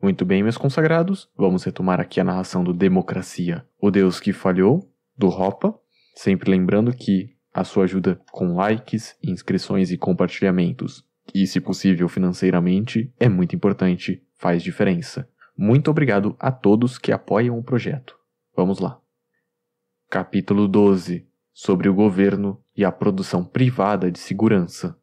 Muito bem, meus consagrados, vamos retomar aqui a narração do Democracia, o Deus que falhou, do Ropa, sempre lembrando que a sua ajuda com likes, inscrições e compartilhamentos, e se possível financeiramente, é muito importante, faz diferença. Muito obrigado a todos que apoiam o projeto. Vamos lá. Capítulo 12 Sobre o governo e a produção privada de segurança.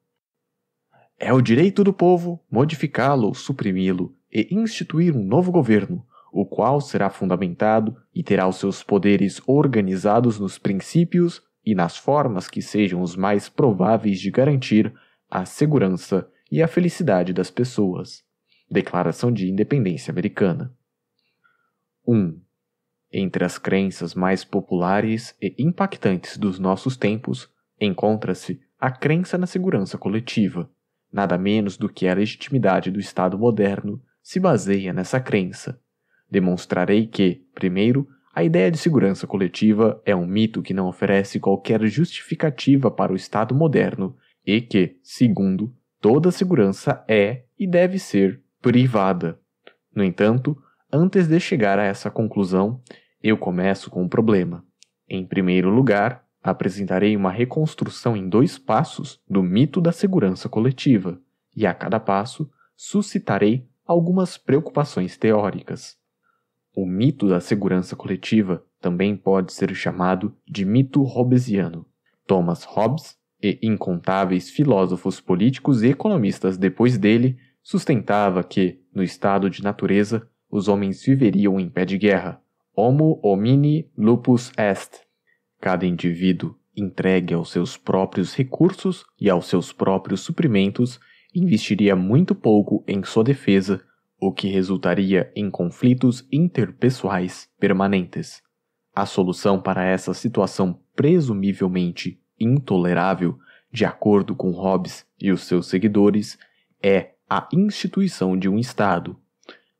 É o direito do povo modificá-lo ou suprimi-lo, e instituir um novo governo, o qual será fundamentado e terá os seus poderes organizados nos princípios e nas formas que sejam os mais prováveis de garantir a segurança e a felicidade das pessoas. Declaração de Independência Americana. 1. Entre as crenças mais populares e impactantes dos nossos tempos, encontra-se a crença na segurança coletiva, nada menos do que a legitimidade do Estado moderno se baseia nessa crença. Demonstrarei que, primeiro, a ideia de segurança coletiva é um mito que não oferece qualquer justificativa para o Estado moderno e que, segundo, toda segurança é e deve ser privada. No entanto, antes de chegar a essa conclusão, eu começo com um problema. Em primeiro lugar, apresentarei uma reconstrução em dois passos do mito da segurança coletiva, e a cada passo suscitarei algumas preocupações teóricas. O mito da segurança coletiva também pode ser chamado de mito hobbesiano. Thomas Hobbes e incontáveis filósofos políticos e economistas depois dele sustentava que, no estado de natureza, os homens viveriam em pé de guerra. Homo homini lupus est. Cada indivíduo entregue aos seus próprios recursos e aos seus próprios suprimentos investiria muito pouco em sua defesa, o que resultaria em conflitos interpessoais permanentes. A solução para essa situação presumivelmente intolerável, de acordo com Hobbes e os seus seguidores, é a instituição de um Estado.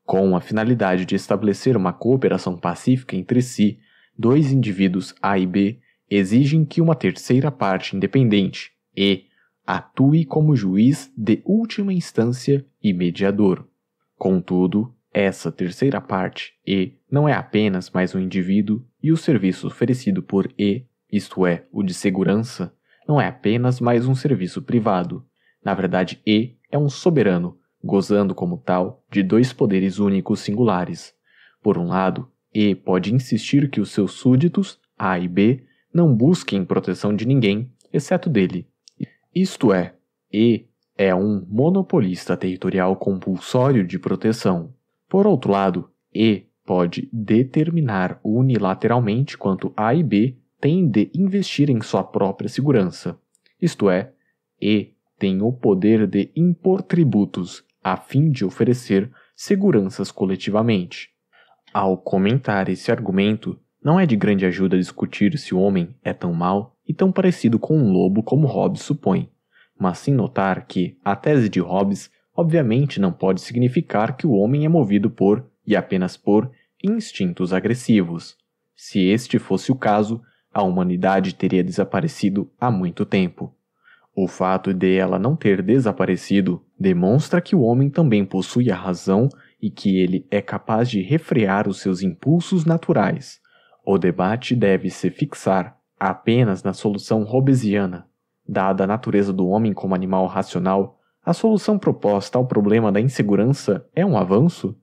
Com a finalidade de estabelecer uma cooperação pacífica entre si, dois indivíduos A e B exigem que uma terceira parte independente, E, atue como juiz de última instância e mediador. Contudo, essa terceira parte, E, não é apenas mais um indivíduo e o serviço oferecido por E, isto é, o de segurança, não é apenas mais um serviço privado. Na verdade, E é um soberano, gozando como tal de dois poderes únicos singulares. Por um lado, E pode insistir que os seus súditos, A e B, não busquem proteção de ninguém, exceto dele, isto é, E é um monopolista territorial compulsório de proteção. Por outro lado, E pode determinar unilateralmente quanto A e B têm de investir em sua própria segurança. Isto é, E tem o poder de impor tributos a fim de oferecer seguranças coletivamente. Ao comentar esse argumento, não é de grande ajuda discutir se o homem é tão mau e tão parecido com um lobo como Hobbes supõe, mas sim notar que a tese de Hobbes obviamente não pode significar que o homem é movido por, e apenas por, instintos agressivos. Se este fosse o caso, a humanidade teria desaparecido há muito tempo. O fato de ela não ter desaparecido demonstra que o homem também possui a razão e que ele é capaz de refrear os seus impulsos naturais, o debate deve se fixar apenas na solução hobbesiana. Dada a natureza do homem como animal racional, a solução proposta ao problema da insegurança é um avanço?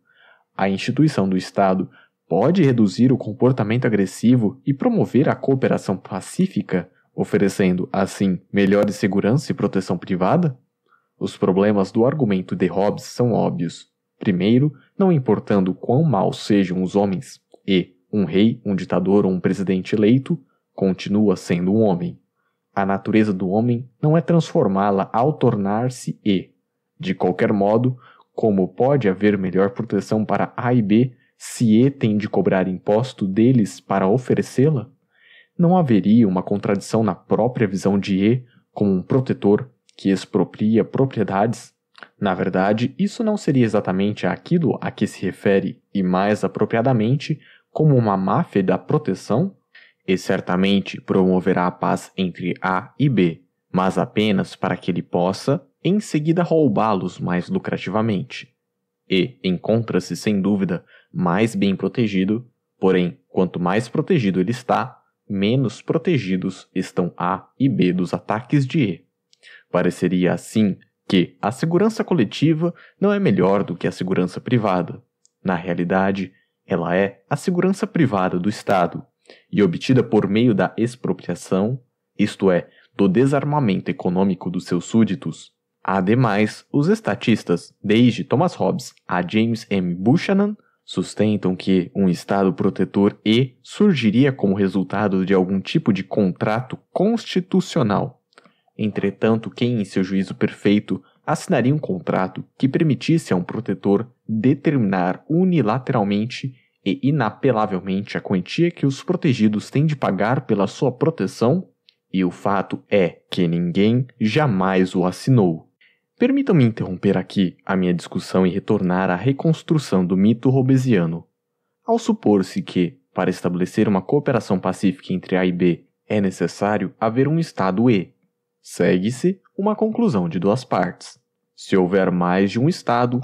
A instituição do Estado pode reduzir o comportamento agressivo e promover a cooperação pacífica, oferecendo, assim, melhor segurança e proteção privada? Os problemas do argumento de Hobbes são óbvios. Primeiro, não importando quão maus sejam os homens, e, um rei, um ditador ou um presidente eleito continua sendo um homem. A natureza do homem não é transformá-la ao tornar-se E. De qualquer modo, como pode haver melhor proteção para A e B se E tem de cobrar imposto deles para oferecê-la? Não haveria uma contradição na própria visão de E como um protetor que expropria propriedades? Na verdade, isso não seria exatamente aquilo a que se refere, e mais apropriadamente, como uma máfia da proteção? E certamente promoverá a paz entre A e B, mas apenas para que ele possa, em seguida, roubá-los mais lucrativamente. E encontra-se, sem dúvida, mais bem protegido, porém, quanto mais protegido ele está, menos protegidos estão A e B dos ataques de E. Pareceria assim que a segurança coletiva não é melhor do que a segurança privada. Na realidade, ela é a segurança privada do Estado e obtida por meio da expropriação, isto é, do desarmamento econômico dos seus súditos. Ademais, os estatistas, desde Thomas Hobbes a James M. Buchanan, sustentam que um Estado protetor E surgiria como resultado de algum tipo de contrato constitucional. Entretanto, quem, em seu juízo perfeito, assinaria um contrato que permitisse a um protetor determinar unilateralmente e inapelavelmente a quantia que os protegidos têm de pagar pela sua proteção, e o fato é que ninguém jamais o assinou. Permitam-me interromper aqui a minha discussão e retornar à reconstrução do mito robesiano. Ao supor-se que, para estabelecer uma cooperação pacífica entre A e B, é necessário haver um Estado E, segue-se uma conclusão de duas partes. Se houver mais de um estado,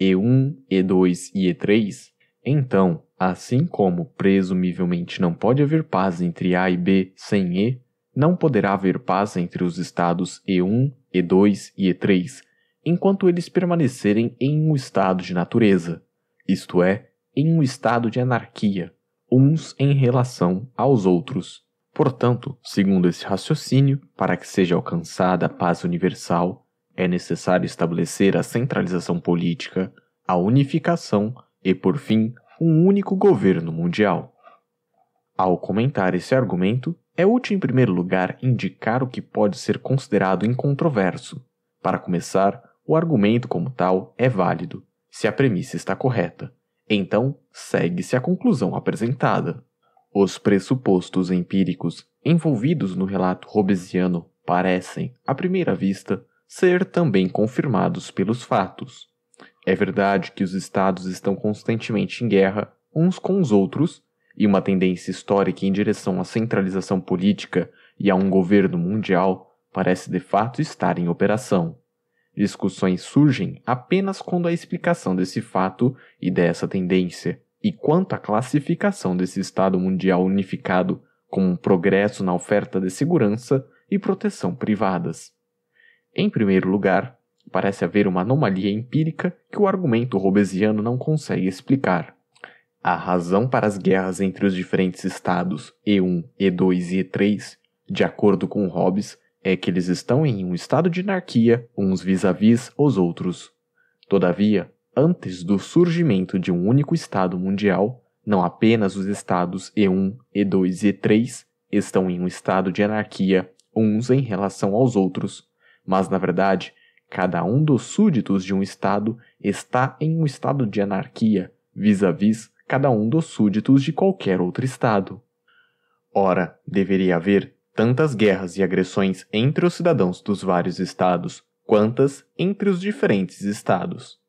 E1, E2 e E3, então, assim como presumivelmente não pode haver paz entre A e B sem E, não poderá haver paz entre os estados E1, E2 e E3 enquanto eles permanecerem em um estado de natureza, isto é, em um estado de anarquia, uns em relação aos outros. Portanto, segundo esse raciocínio, para que seja alcançada a paz universal, é necessário estabelecer a centralização política, a unificação e, por fim, um único governo mundial. Ao comentar esse argumento, é útil, em primeiro lugar, indicar o que pode ser considerado incontroverso. Para começar, o argumento como tal é válido, se a premissa está correta. Então, segue-se a conclusão apresentada. Os pressupostos empíricos envolvidos no relato hobbesiano parecem, à primeira vista, ser também confirmados pelos fatos. É verdade que os estados estão constantemente em guerra uns com os outros, e uma tendência histórica em direção à centralização política e a um governo mundial parece de fato estar em operação. Discussões surgem apenas quando a explicação desse fato e dessa tendência e quanto à classificação desse Estado mundial unificado como um progresso na oferta de segurança e proteção privadas. Em primeiro lugar, parece haver uma anomalia empírica que o argumento robesiano não consegue explicar. A razão para as guerras entre os diferentes estados E1, E2 e E3, de acordo com Hobbes, é que eles estão em um estado de anarquia, uns vis-à-vis -vis os outros. Todavia, Antes do surgimento de um único Estado mundial, não apenas os estados E1, E2 e E3 estão em um estado de anarquia uns em relação aos outros, mas na verdade, cada um dos súditos de um estado está em um estado de anarquia vis-à-vis -vis cada um dos súditos de qualquer outro estado. Ora, deveria haver tantas guerras e agressões entre os cidadãos dos vários estados quantas entre os diferentes estados.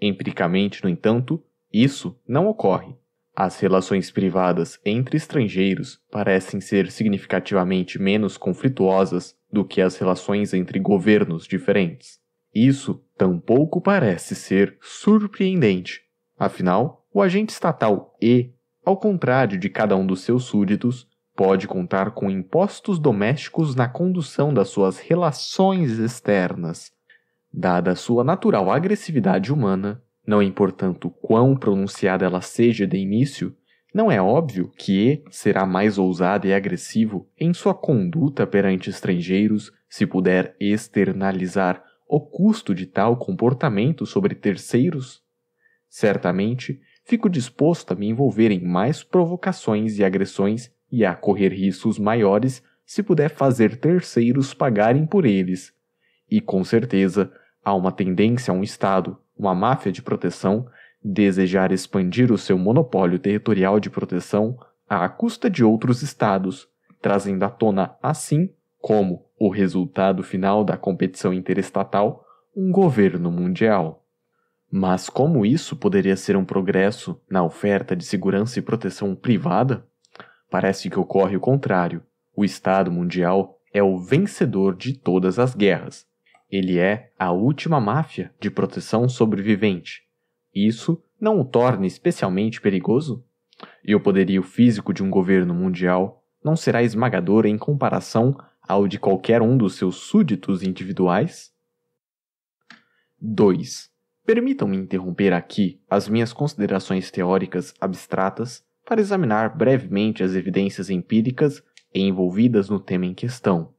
Empiricamente, no entanto, isso não ocorre. As relações privadas entre estrangeiros parecem ser significativamente menos conflituosas do que as relações entre governos diferentes. Isso tampouco parece ser surpreendente. Afinal, o agente estatal E, ao contrário de cada um dos seus súditos, pode contar com impostos domésticos na condução das suas relações externas, Dada a sua natural agressividade humana, não importando quão pronunciada ela seja de início, não é óbvio que e será mais ousado e agressivo em sua conduta perante estrangeiros se puder externalizar o custo de tal comportamento sobre terceiros? Certamente, fico disposto a me envolver em mais provocações e agressões e a correr riscos maiores se puder fazer terceiros pagarem por eles, e com certeza há uma tendência a um Estado, uma máfia de proteção, desejar expandir o seu monopólio territorial de proteção à custa de outros Estados, trazendo à tona, assim como o resultado final da competição interestatal, um governo mundial. Mas como isso poderia ser um progresso na oferta de segurança e proteção privada? Parece que ocorre o contrário. O Estado mundial é o vencedor de todas as guerras, ele é a última máfia de proteção sobrevivente. Isso não o torna especialmente perigoso? E o poderio físico de um governo mundial não será esmagador em comparação ao de qualquer um dos seus súditos individuais? 2. Permitam-me interromper aqui as minhas considerações teóricas abstratas para examinar brevemente as evidências empíricas envolvidas no tema em questão.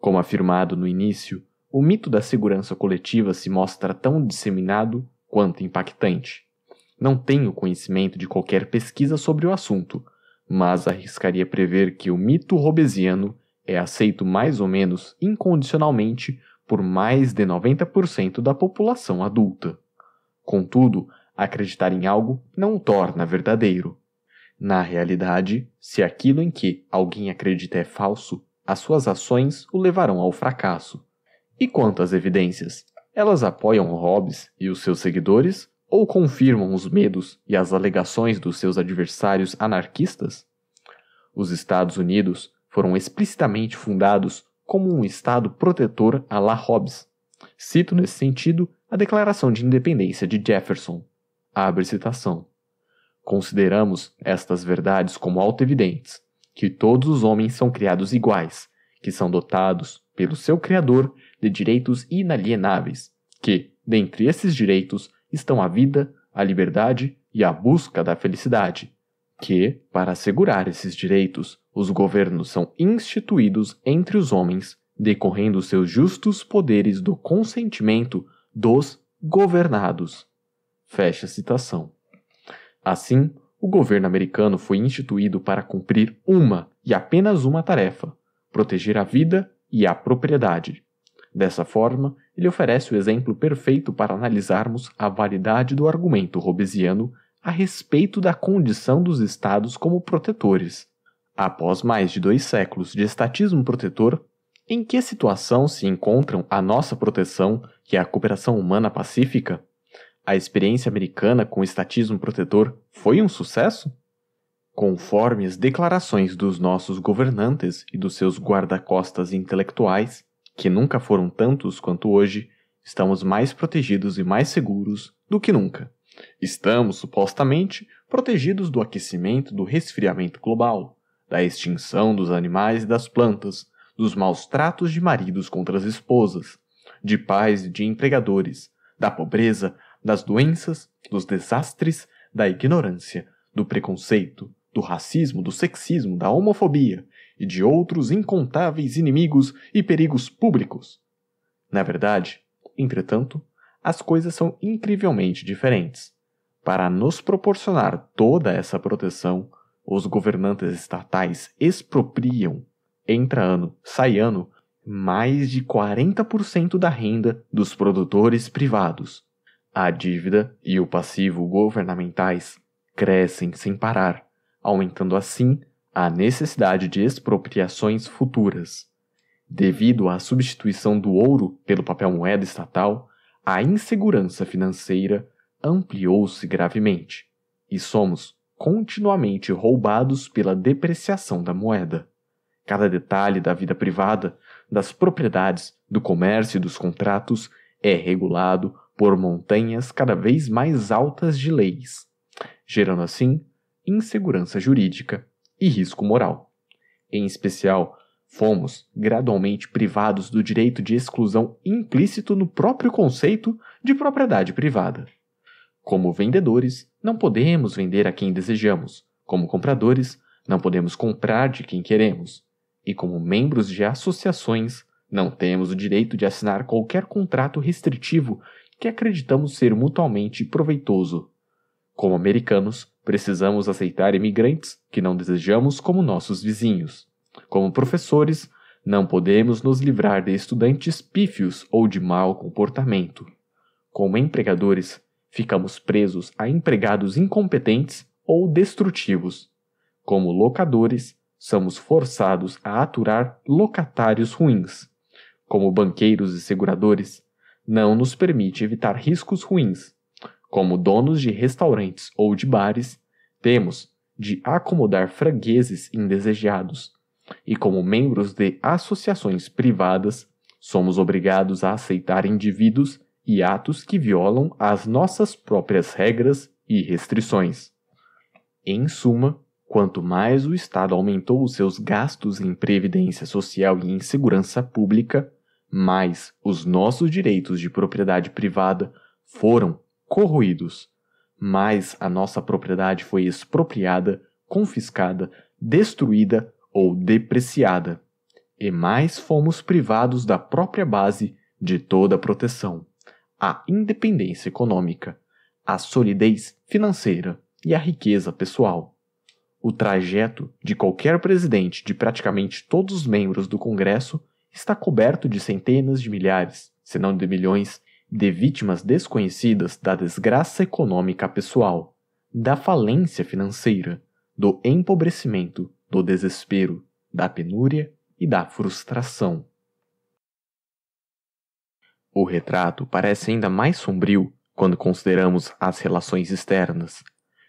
Como afirmado no início, o mito da segurança coletiva se mostra tão disseminado quanto impactante. Não tenho conhecimento de qualquer pesquisa sobre o assunto, mas arriscaria prever que o mito robesiano é aceito mais ou menos incondicionalmente por mais de 90% da população adulta. Contudo, acreditar em algo não o torna verdadeiro. Na realidade, se aquilo em que alguém acredita é falso, as suas ações o levarão ao fracasso. E quanto às evidências? Elas apoiam Hobbes e os seus seguidores ou confirmam os medos e as alegações dos seus adversários anarquistas? Os Estados Unidos foram explicitamente fundados como um Estado protetor a la Hobbes. Cito nesse sentido a Declaração de Independência de Jefferson. Abre citação. Consideramos estas verdades como autoevidentes, que todos os homens são criados iguais, que são dotados, pelo seu Criador, de direitos inalienáveis, que, dentre esses direitos, estão a vida, a liberdade e a busca da felicidade, que, para assegurar esses direitos, os governos são instituídos entre os homens, decorrendo seus justos poderes do consentimento dos governados. Fecha a citação. Assim, o governo americano foi instituído para cumprir uma e apenas uma tarefa: proteger a vida e a propriedade, Dessa forma, ele oferece o exemplo perfeito para analisarmos a validade do argumento hobbesiano a respeito da condição dos estados como protetores. Após mais de dois séculos de estatismo protetor, em que situação se encontram a nossa proteção e é a cooperação humana pacífica? A experiência americana com o estatismo protetor foi um sucesso? Conforme as declarações dos nossos governantes e dos seus guarda-costas intelectuais, que nunca foram tantos quanto hoje, estamos mais protegidos e mais seguros do que nunca. Estamos, supostamente, protegidos do aquecimento, do resfriamento global, da extinção dos animais e das plantas, dos maus tratos de maridos contra as esposas, de pais e de empregadores, da pobreza, das doenças, dos desastres, da ignorância, do preconceito, do racismo, do sexismo, da homofobia, e de outros incontáveis inimigos e perigos públicos. Na verdade, entretanto, as coisas são incrivelmente diferentes. Para nos proporcionar toda essa proteção, os governantes estatais expropriam, entra ano, sai ano, mais de 40% da renda dos produtores privados. A dívida e o passivo governamentais crescem sem parar, aumentando assim a necessidade de expropriações futuras. Devido à substituição do ouro pelo papel moeda estatal, a insegurança financeira ampliou-se gravemente e somos continuamente roubados pela depreciação da moeda. Cada detalhe da vida privada, das propriedades, do comércio e dos contratos é regulado por montanhas cada vez mais altas de leis, gerando assim insegurança jurídica e risco moral. Em especial, fomos gradualmente privados do direito de exclusão implícito no próprio conceito de propriedade privada. Como vendedores, não podemos vender a quem desejamos. Como compradores, não podemos comprar de quem queremos. E como membros de associações, não temos o direito de assinar qualquer contrato restritivo que acreditamos ser mutualmente proveitoso como americanos, precisamos aceitar imigrantes que não desejamos como nossos vizinhos. Como professores, não podemos nos livrar de estudantes pífios ou de mau comportamento. Como empregadores, ficamos presos a empregados incompetentes ou destrutivos. Como locadores, somos forçados a aturar locatários ruins. Como banqueiros e seguradores, não nos permite evitar riscos ruins como donos de restaurantes ou de bares, temos de acomodar fregueses indesejados, e como membros de associações privadas, somos obrigados a aceitar indivíduos e atos que violam as nossas próprias regras e restrições. Em suma, quanto mais o Estado aumentou os seus gastos em previdência social e em segurança pública, mais os nossos direitos de propriedade privada foram corroídos, mas a nossa propriedade foi expropriada, confiscada, destruída ou depreciada, e mais fomos privados da própria base de toda a proteção, a independência econômica, a solidez financeira e a riqueza pessoal. O trajeto de qualquer presidente de praticamente todos os membros do Congresso está coberto de centenas de milhares, se não de milhões, de vítimas desconhecidas da desgraça econômica pessoal, da falência financeira, do empobrecimento, do desespero, da penúria e da frustração. O retrato parece ainda mais sombrio quando consideramos as relações externas.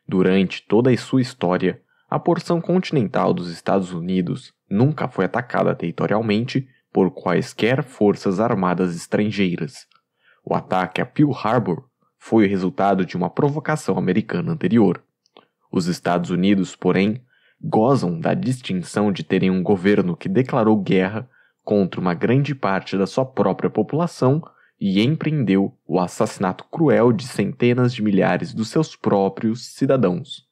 Durante toda a sua história, a porção continental dos Estados Unidos nunca foi atacada territorialmente por quaisquer forças armadas estrangeiras o ataque a Pearl Harbor foi o resultado de uma provocação americana anterior. Os Estados Unidos, porém, gozam da distinção de terem um governo que declarou guerra contra uma grande parte da sua própria população e empreendeu o assassinato cruel de centenas de milhares dos seus próprios cidadãos.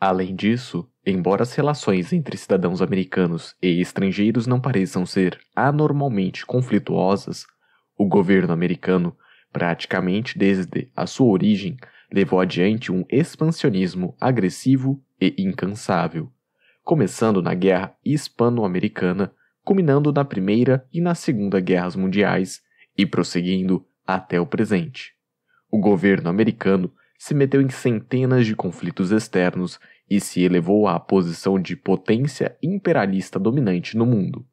Além disso, embora as relações entre cidadãos americanos e estrangeiros não pareçam ser anormalmente conflituosas, o governo americano praticamente desde a sua origem, levou adiante um expansionismo agressivo e incansável, começando na Guerra Hispano-Americana, culminando na Primeira e na Segunda Guerras Mundiais e prosseguindo até o presente. O governo americano se meteu em centenas de conflitos externos e se elevou à posição de potência imperialista dominante no mundo.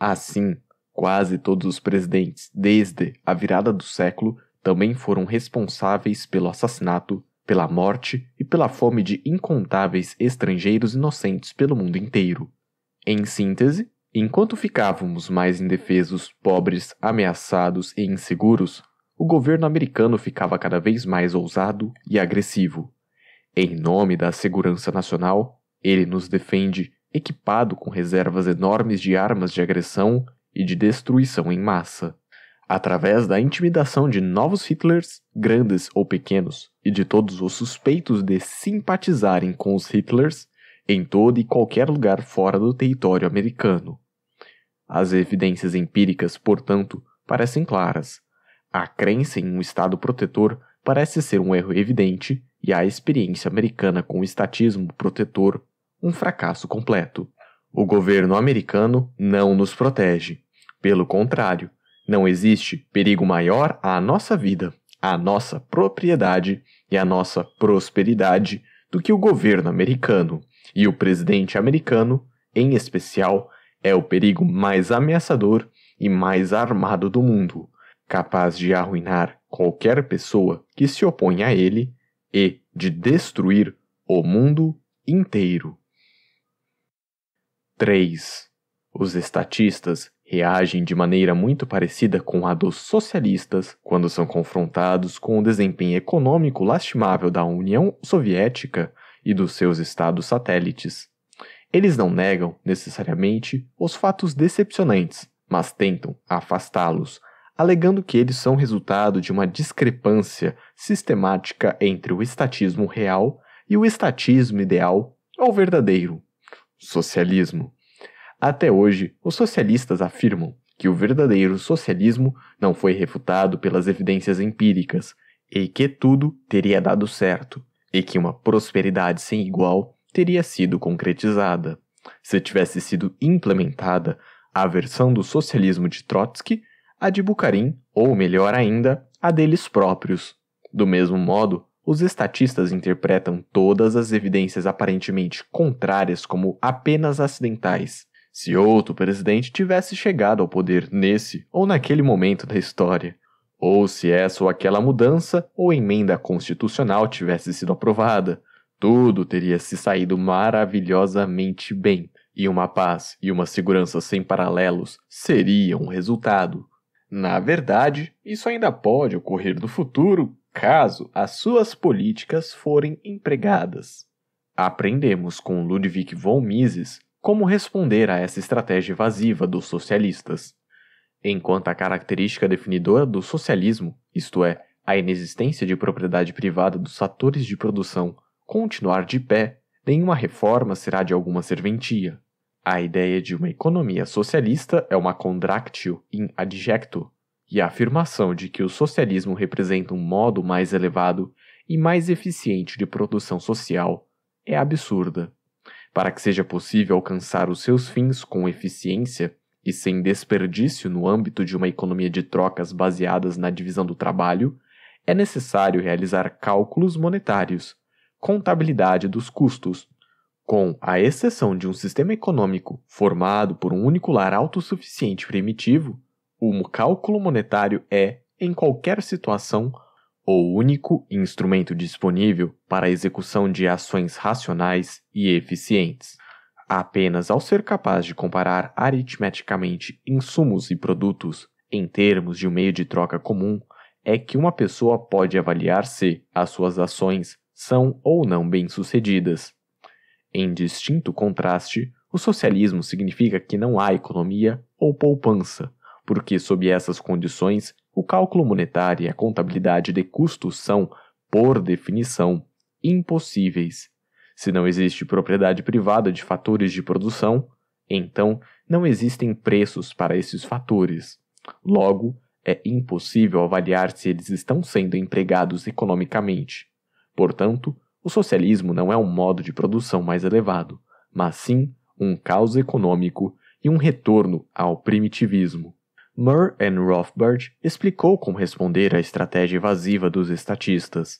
Assim, quase todos os presidentes, desde a virada do século, também foram responsáveis pelo assassinato, pela morte e pela fome de incontáveis estrangeiros inocentes pelo mundo inteiro. Em síntese, enquanto ficávamos mais indefesos, pobres, ameaçados e inseguros, o governo americano ficava cada vez mais ousado e agressivo. Em nome da segurança nacional, ele nos defende equipado com reservas enormes de armas de agressão e de destruição em massa através da intimidação de novos Hitlers, grandes ou pequenos, e de todos os suspeitos de simpatizarem com os Hitlers em todo e qualquer lugar fora do território americano. As evidências empíricas, portanto, parecem claras. A crença em um Estado protetor parece ser um erro evidente e a experiência americana com o estatismo protetor um fracasso completo. O governo americano não nos protege. Pelo contrário, não existe perigo maior à nossa vida, à nossa propriedade e à nossa prosperidade do que o governo americano. E o presidente americano, em especial, é o perigo mais ameaçador e mais armado do mundo, capaz de arruinar qualquer pessoa que se opõe a ele e de destruir o mundo inteiro. 3. Os estatistas reagem de maneira muito parecida com a dos socialistas quando são confrontados com o desempenho econômico lastimável da União Soviética e dos seus estados satélites. Eles não negam, necessariamente, os fatos decepcionantes, mas tentam afastá-los, alegando que eles são resultado de uma discrepância sistemática entre o estatismo real e o estatismo ideal ou verdadeiro, socialismo. Até hoje, os socialistas afirmam que o verdadeiro socialismo não foi refutado pelas evidências empíricas e que tudo teria dado certo e que uma prosperidade sem igual teria sido concretizada. Se tivesse sido implementada a versão do socialismo de Trotsky, a de Bukharin, ou melhor ainda, a deles próprios. Do mesmo modo, os estatistas interpretam todas as evidências aparentemente contrárias como apenas acidentais se outro presidente tivesse chegado ao poder nesse ou naquele momento da história, ou se essa ou aquela mudança ou emenda constitucional tivesse sido aprovada, tudo teria se saído maravilhosamente bem, e uma paz e uma segurança sem paralelos seriam um resultado. Na verdade, isso ainda pode ocorrer no futuro caso as suas políticas forem empregadas. Aprendemos com Ludwig von Mises como responder a essa estratégia evasiva dos socialistas. Enquanto a característica definidora do socialismo, isto é, a inexistência de propriedade privada dos fatores de produção, continuar de pé, nenhuma reforma será de alguma serventia. A ideia de uma economia socialista é uma contractio in adjecto, e a afirmação de que o socialismo representa um modo mais elevado e mais eficiente de produção social é absurda. Para que seja possível alcançar os seus fins com eficiência e sem desperdício no âmbito de uma economia de trocas baseadas na divisão do trabalho, é necessário realizar cálculos monetários, contabilidade dos custos, com a exceção de um sistema econômico formado por um único lar autossuficiente primitivo, o cálculo monetário é, em qualquer situação, o único instrumento disponível para a execução de ações racionais e eficientes. Apenas ao ser capaz de comparar aritmeticamente insumos e produtos em termos de um meio de troca comum, é que uma pessoa pode avaliar se as suas ações são ou não bem-sucedidas. Em distinto contraste, o socialismo significa que não há economia ou poupança, porque sob essas condições o cálculo monetário e a contabilidade de custos são, por definição, impossíveis. Se não existe propriedade privada de fatores de produção, então não existem preços para esses fatores. Logo, é impossível avaliar se eles estão sendo empregados economicamente. Portanto, o socialismo não é um modo de produção mais elevado, mas sim um caos econômico e um retorno ao primitivismo. Murr and Rothbard explicou como responder à estratégia evasiva dos estatistas.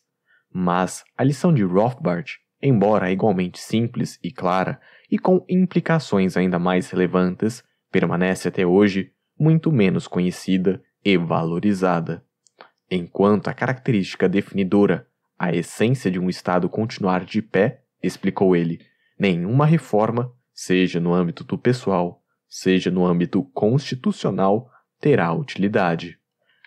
Mas a lição de Rothbard, embora igualmente simples e clara, e com implicações ainda mais relevantes, permanece até hoje muito menos conhecida e valorizada. Enquanto a característica definidora, a essência de um Estado continuar de pé, explicou ele, nenhuma reforma, seja no âmbito do pessoal, seja no âmbito constitucional, terá utilidade.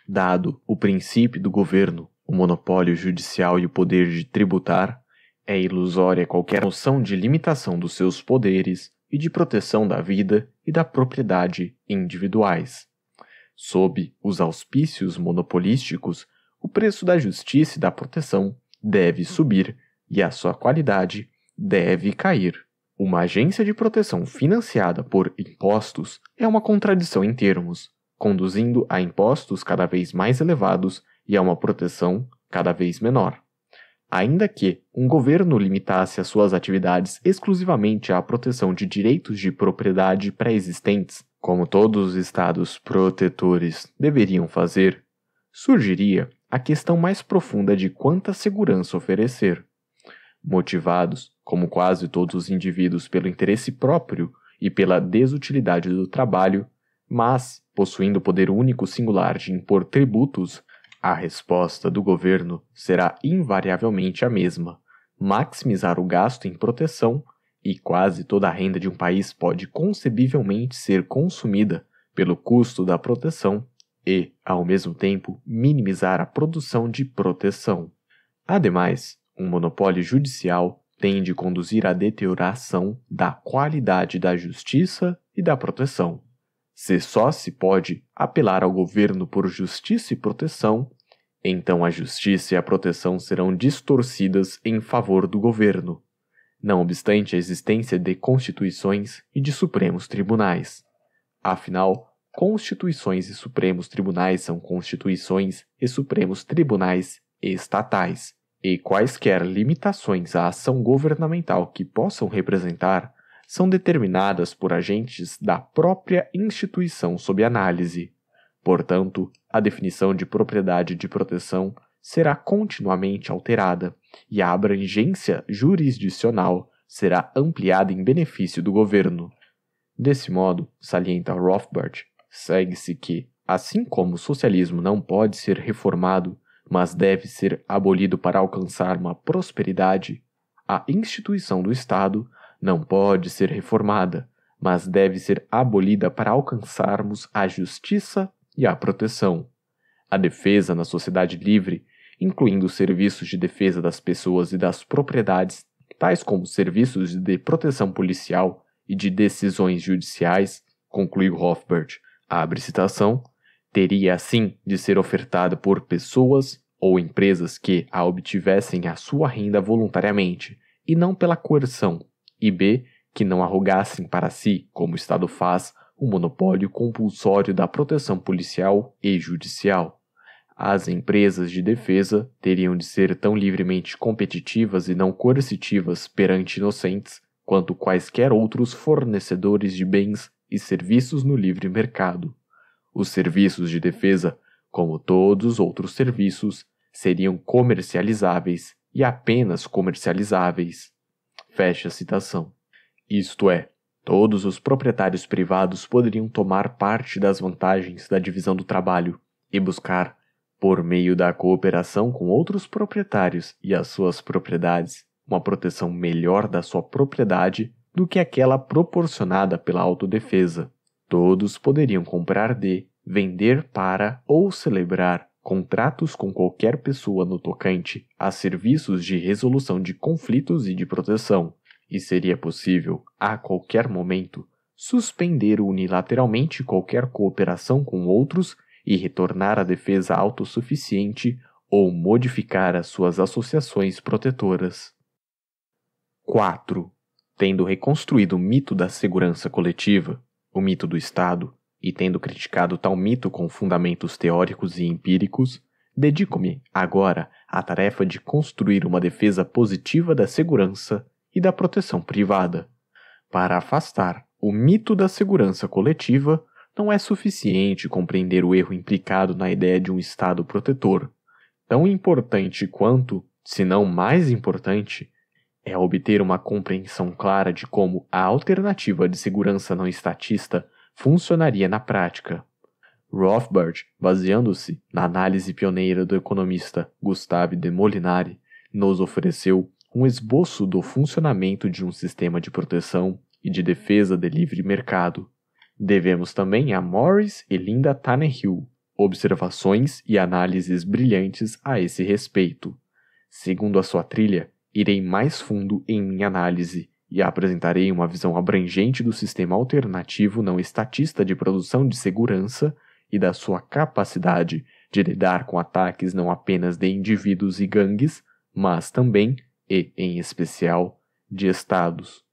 Dado o princípio do governo, o monopólio judicial e o poder de tributar, é ilusória qualquer noção de limitação dos seus poderes e de proteção da vida e da propriedade individuais. Sob os auspícios monopolísticos, o preço da justiça e da proteção deve subir e a sua qualidade deve cair. Uma agência de proteção financiada por impostos é uma contradição em termos, conduzindo a impostos cada vez mais elevados e a uma proteção cada vez menor. Ainda que um governo limitasse as suas atividades exclusivamente à proteção de direitos de propriedade pré-existentes, como todos os estados protetores deveriam fazer, surgiria a questão mais profunda de quanta segurança oferecer. Motivados, como quase todos os indivíduos, pelo interesse próprio e pela desutilidade do trabalho, mas, possuindo o poder único singular de impor tributos, a resposta do governo será invariavelmente a mesma: maximizar o gasto em proteção, e quase toda a renda de um país pode concebivelmente ser consumida pelo custo da proteção e, ao mesmo tempo, minimizar a produção de proteção. Ademais, um monopólio judicial tende a conduzir à deterioração da qualidade da justiça e da proteção. Se só se pode apelar ao governo por justiça e proteção, então a justiça e a proteção serão distorcidas em favor do governo, não obstante a existência de constituições e de supremos tribunais. Afinal, constituições e supremos tribunais são constituições e supremos tribunais estatais, e quaisquer limitações à ação governamental que possam representar são determinadas por agentes da própria instituição sob análise. Portanto, a definição de propriedade de proteção será continuamente alterada e a abrangência jurisdicional será ampliada em benefício do governo. Desse modo, salienta Rothbard, segue-se que, assim como o socialismo não pode ser reformado, mas deve ser abolido para alcançar uma prosperidade, a instituição do Estado não pode ser reformada, mas deve ser abolida para alcançarmos a justiça e a proteção. A defesa na sociedade livre, incluindo serviços de defesa das pessoas e das propriedades, tais como serviços de proteção policial e de decisões judiciais, concluiu Hofbert, abre citação, teria assim de ser ofertada por pessoas ou empresas que a obtivessem à sua renda voluntariamente e não pela coerção, e b. que não arrogassem para si, como o Estado faz, o monopólio compulsório da proteção policial e judicial. As empresas de defesa teriam de ser tão livremente competitivas e não coercitivas perante inocentes quanto quaisquer outros fornecedores de bens e serviços no livre mercado. Os serviços de defesa, como todos os outros serviços, seriam comercializáveis e apenas comercializáveis. Fecha citação. Isto é, todos os proprietários privados poderiam tomar parte das vantagens da divisão do trabalho e buscar, por meio da cooperação com outros proprietários e as suas propriedades, uma proteção melhor da sua propriedade do que aquela proporcionada pela autodefesa. Todos poderiam comprar de, vender para ou celebrar contratos com qualquer pessoa no tocante a serviços de resolução de conflitos e de proteção, e seria possível, a qualquer momento, suspender unilateralmente qualquer cooperação com outros e retornar à defesa autossuficiente ou modificar as suas associações protetoras. 4. Tendo reconstruído o mito da segurança coletiva, o mito do Estado, e tendo criticado tal mito com fundamentos teóricos e empíricos, dedico-me, agora, à tarefa de construir uma defesa positiva da segurança e da proteção privada. Para afastar o mito da segurança coletiva, não é suficiente compreender o erro implicado na ideia de um Estado protetor. Tão importante quanto, se não mais importante, é obter uma compreensão clara de como a alternativa de segurança não estatista funcionaria na prática. Rothbard, baseando-se na análise pioneira do economista Gustave de Molinari, nos ofereceu um esboço do funcionamento de um sistema de proteção e de defesa de livre mercado. Devemos também a Morris e Linda Tannehill observações e análises brilhantes a esse respeito. Segundo a sua trilha, irei mais fundo em minha análise e apresentarei uma visão abrangente do sistema alternativo não estatista de produção de segurança e da sua capacidade de lidar com ataques não apenas de indivíduos e gangues, mas também, e em especial, de estados.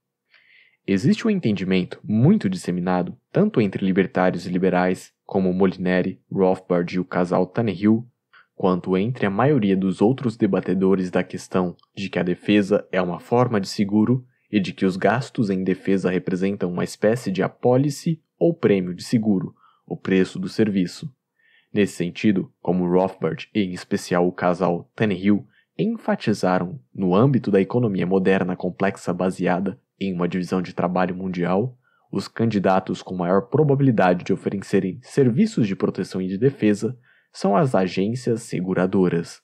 Existe um entendimento muito disseminado, tanto entre libertários e liberais, como Molinari, Rothbard e o casal Tannehill, quanto entre a maioria dos outros debatedores da questão de que a defesa é uma forma de seguro e de que os gastos em defesa representam uma espécie de apólice ou prêmio de seguro, o preço do serviço. Nesse sentido, como Rothbard e em especial o casal Tannehill enfatizaram no âmbito da economia moderna complexa baseada em uma divisão de trabalho mundial, os candidatos com maior probabilidade de oferecerem serviços de proteção e de defesa são as agências seguradoras.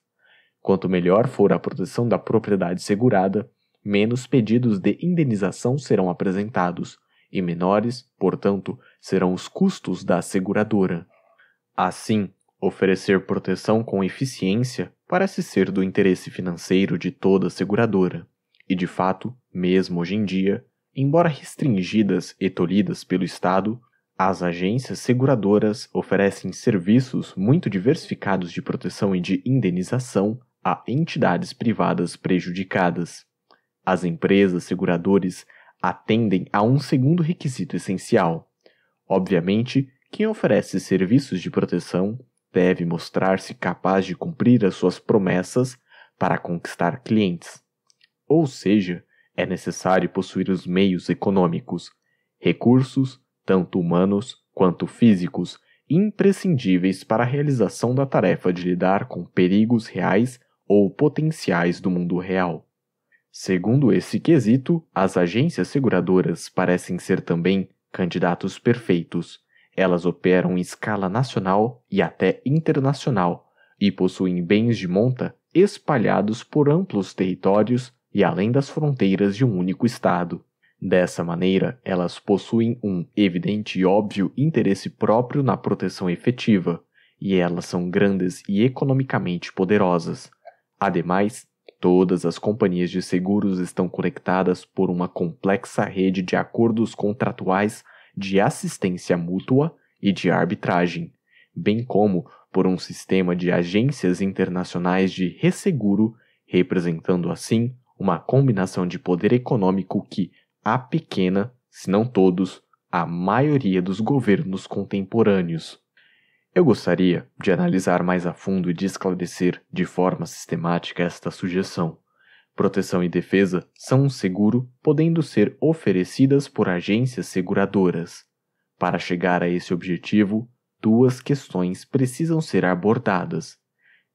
Quanto melhor for a proteção da propriedade segurada, menos pedidos de indenização serão apresentados, e menores, portanto, serão os custos da seguradora. Assim, oferecer proteção com eficiência parece ser do interesse financeiro de toda seguradora. E de fato, mesmo hoje em dia, embora restringidas e tolhidas pelo Estado, as agências seguradoras oferecem serviços muito diversificados de proteção e de indenização a entidades privadas prejudicadas. As empresas seguradoras atendem a um segundo requisito essencial. Obviamente, quem oferece serviços de proteção deve mostrar-se capaz de cumprir as suas promessas para conquistar clientes. Ou seja, é necessário possuir os meios econômicos, recursos, tanto humanos quanto físicos, imprescindíveis para a realização da tarefa de lidar com perigos reais ou potenciais do mundo real. Segundo esse quesito, as agências seguradoras parecem ser também candidatos perfeitos. Elas operam em escala nacional e até internacional e possuem bens de monta espalhados por amplos territórios e além das fronteiras de um único estado. Dessa maneira, elas possuem um evidente e óbvio interesse próprio na proteção efetiva, e elas são grandes e economicamente poderosas. Ademais, Todas as companhias de seguros estão conectadas por uma complexa rede de acordos contratuais de assistência mútua e de arbitragem, bem como por um sistema de agências internacionais de resseguro, representando assim uma combinação de poder econômico que a pequena, se não todos, a maioria dos governos contemporâneos eu gostaria de analisar mais a fundo e de esclarecer de forma sistemática esta sugestão. Proteção e defesa são um seguro podendo ser oferecidas por agências seguradoras. Para chegar a esse objetivo, duas questões precisam ser abordadas.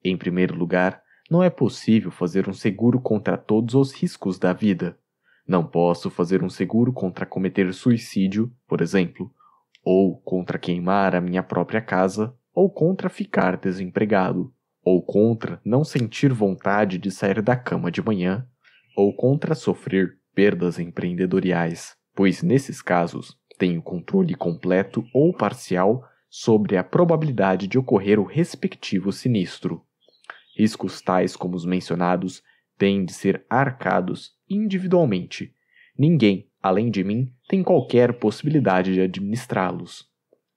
Em primeiro lugar, não é possível fazer um seguro contra todos os riscos da vida. Não posso fazer um seguro contra cometer suicídio, por exemplo, ou contra queimar a minha própria casa, ou contra ficar desempregado, ou contra não sentir vontade de sair da cama de manhã, ou contra sofrer perdas empreendedoriais, pois nesses casos tenho controle completo ou parcial sobre a probabilidade de ocorrer o respectivo sinistro. Riscos tais como os mencionados têm de ser arcados individualmente. Ninguém além de mim, tem qualquer possibilidade de administrá-los.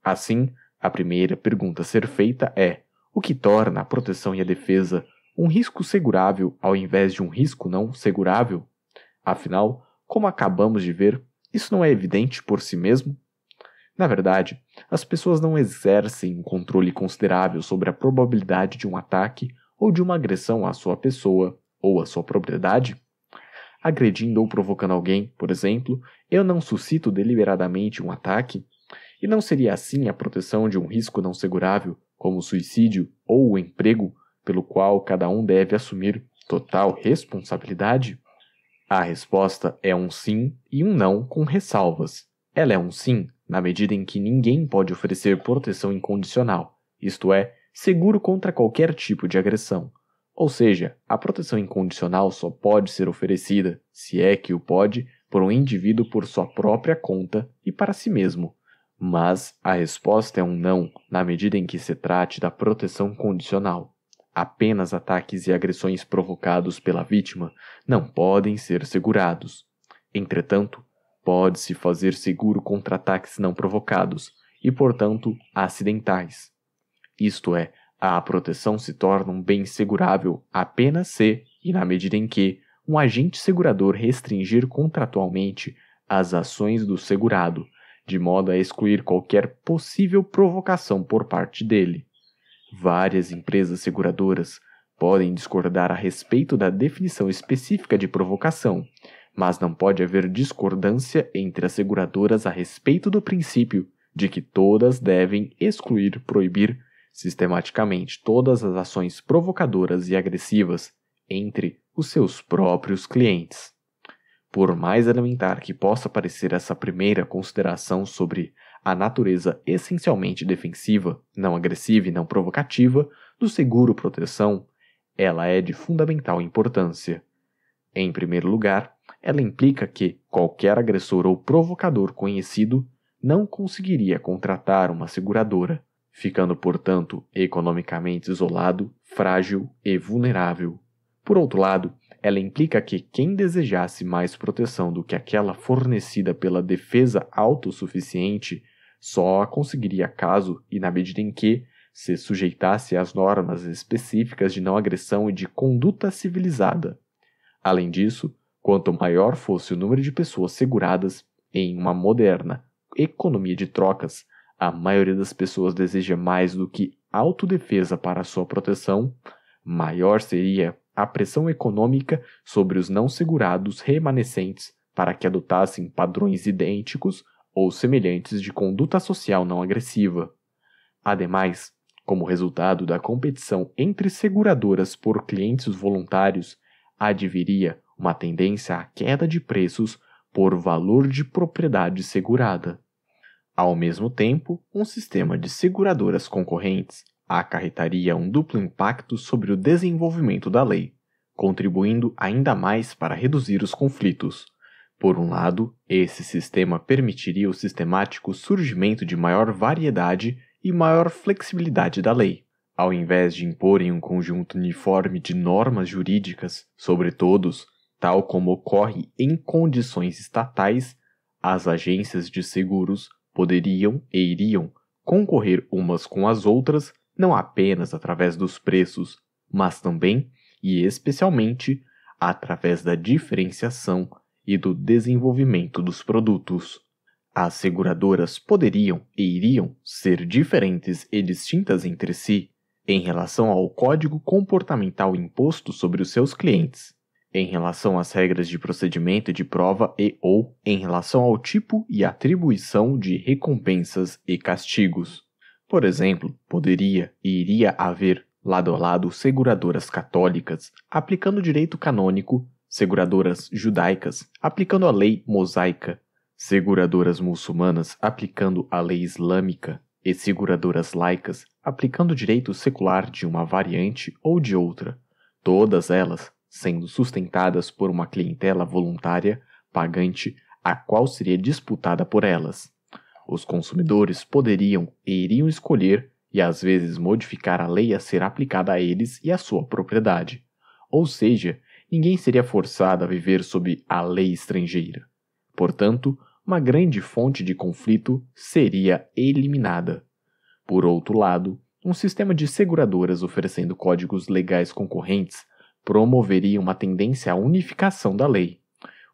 Assim, a primeira pergunta a ser feita é: o que torna a proteção e a defesa um risco segurável ao invés de um risco não segurável? Afinal, como acabamos de ver, isso não é evidente por si mesmo? Na verdade, as pessoas não exercem um controle considerável sobre a probabilidade de um ataque ou de uma agressão à sua pessoa ou à sua propriedade? agredindo ou provocando alguém, por exemplo, eu não suscito deliberadamente um ataque? E não seria assim a proteção de um risco não segurável, como o suicídio ou o emprego, pelo qual cada um deve assumir total responsabilidade? A resposta é um sim e um não com ressalvas. Ela é um sim na medida em que ninguém pode oferecer proteção incondicional, isto é, seguro contra qualquer tipo de agressão. Ou seja, a proteção incondicional só pode ser oferecida, se é que o pode, por um indivíduo por sua própria conta e para si mesmo. Mas a resposta é um não, na medida em que se trate da proteção condicional. Apenas ataques e agressões provocados pela vítima não podem ser segurados. Entretanto, pode-se fazer seguro contra ataques não provocados e, portanto, acidentais. Isto é, a proteção se torna um bem segurável apenas se, e na medida em que, um agente segurador restringir contratualmente as ações do segurado, de modo a excluir qualquer possível provocação por parte dele. Várias empresas seguradoras podem discordar a respeito da definição específica de provocação, mas não pode haver discordância entre as seguradoras a respeito do princípio de que todas devem excluir, proibir sistematicamente todas as ações provocadoras e agressivas entre os seus próprios clientes. Por mais elementar que possa parecer essa primeira consideração sobre a natureza essencialmente defensiva, não agressiva e não provocativa do seguro proteção, ela é de fundamental importância. Em primeiro lugar, ela implica que qualquer agressor ou provocador conhecido não conseguiria contratar uma seguradora ficando, portanto, economicamente isolado, frágil e vulnerável. Por outro lado, ela implica que quem desejasse mais proteção do que aquela fornecida pela defesa autossuficiente só a conseguiria caso e na medida em que se sujeitasse às normas específicas de não agressão e de conduta civilizada. Além disso, quanto maior fosse o número de pessoas seguradas em uma moderna economia de trocas, a maioria das pessoas deseja mais do que autodefesa para sua proteção, maior seria a pressão econômica sobre os não segurados remanescentes para que adotassem padrões idênticos ou semelhantes de conduta social não agressiva. Ademais, como resultado da competição entre seguradoras por clientes voluntários, adviria uma tendência à queda de preços por valor de propriedade segurada. Ao mesmo tempo, um sistema de seguradoras concorrentes acarretaria um duplo impacto sobre o desenvolvimento da lei, contribuindo ainda mais para reduzir os conflitos. Por um lado, esse sistema permitiria o sistemático surgimento de maior variedade e maior flexibilidade da lei. Ao invés de imporem um conjunto uniforme de normas jurídicas sobre todos, tal como ocorre em condições estatais, as agências de seguros poderiam e iriam concorrer umas com as outras não apenas através dos preços, mas também e especialmente através da diferenciação e do desenvolvimento dos produtos. As seguradoras poderiam e iriam ser diferentes e distintas entre si em relação ao código comportamental imposto sobre os seus clientes, em relação às regras de procedimento de prova e ou em relação ao tipo e atribuição de recompensas e castigos. Por exemplo, poderia e iria haver lado a lado seguradoras católicas aplicando direito canônico, seguradoras judaicas aplicando a lei mosaica, seguradoras muçulmanas aplicando a lei islâmica e seguradoras laicas aplicando direito secular de uma variante ou de outra, todas elas sendo sustentadas por uma clientela voluntária, pagante, a qual seria disputada por elas. Os consumidores poderiam e iriam escolher e às vezes modificar a lei a ser aplicada a eles e à sua propriedade. Ou seja, ninguém seria forçado a viver sob a lei estrangeira. Portanto, uma grande fonte de conflito seria eliminada. Por outro lado, um sistema de seguradoras oferecendo códigos legais concorrentes promoveria uma tendência à unificação da lei.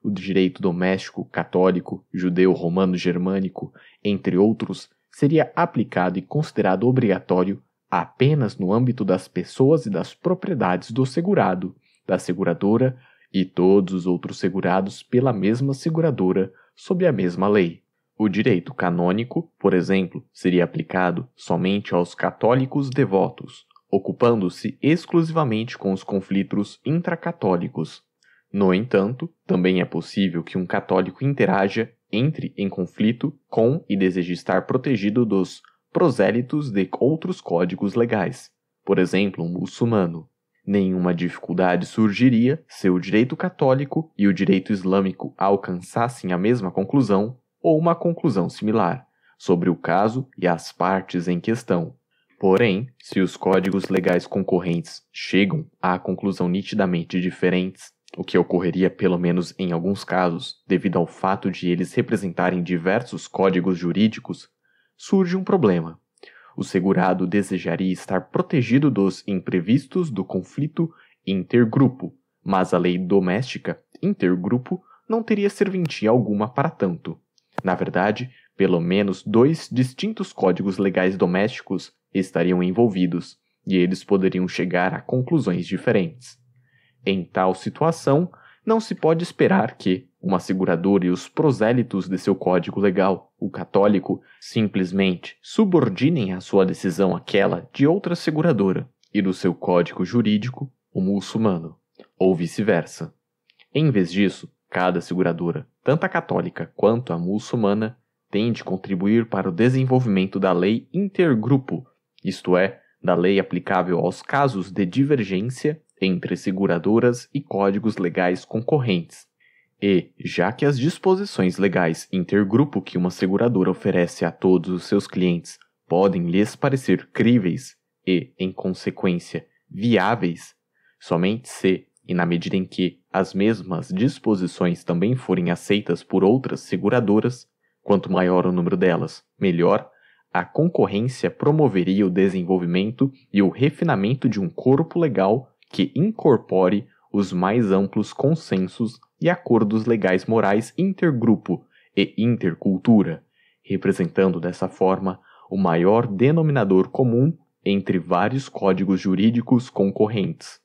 O direito doméstico, católico, judeu, romano, germânico, entre outros, seria aplicado e considerado obrigatório apenas no âmbito das pessoas e das propriedades do segurado, da seguradora e todos os outros segurados pela mesma seguradora sob a mesma lei. O direito canônico, por exemplo, seria aplicado somente aos católicos devotos, ocupando-se exclusivamente com os conflitos intracatólicos. No entanto, também é possível que um católico interaja, entre em conflito com e deseje estar protegido dos prosélitos de outros códigos legais, por exemplo, um muçulmano. Nenhuma dificuldade surgiria se o direito católico e o direito islâmico alcançassem a mesma conclusão ou uma conclusão similar sobre o caso e as partes em questão, Porém, se os códigos legais concorrentes chegam à conclusão nitidamente diferentes, o que ocorreria pelo menos em alguns casos, devido ao fato de eles representarem diversos códigos jurídicos, surge um problema. O segurado desejaria estar protegido dos imprevistos do conflito intergrupo, mas a lei doméstica intergrupo não teria serventia alguma para tanto. Na verdade, pelo menos dois distintos códigos legais domésticos estariam envolvidos e eles poderiam chegar a conclusões diferentes. Em tal situação, não se pode esperar que uma seguradora e os prosélitos de seu código legal, o católico, simplesmente subordinem a sua decisão àquela de outra seguradora e do seu código jurídico, o muçulmano, ou vice-versa. Em vez disso, cada seguradora, tanto a católica quanto a muçulmana, tem de contribuir para o desenvolvimento da lei intergrupo isto é, da lei aplicável aos casos de divergência entre seguradoras e códigos legais concorrentes. E, já que as disposições legais intergrupo que uma seguradora oferece a todos os seus clientes podem lhes parecer críveis e, em consequência, viáveis, somente se, e na medida em que as mesmas disposições também forem aceitas por outras seguradoras, quanto maior o número delas, melhor, a concorrência promoveria o desenvolvimento e o refinamento de um corpo legal que incorpore os mais amplos consensos e acordos legais morais intergrupo e intercultura, representando dessa forma o maior denominador comum entre vários códigos jurídicos concorrentes.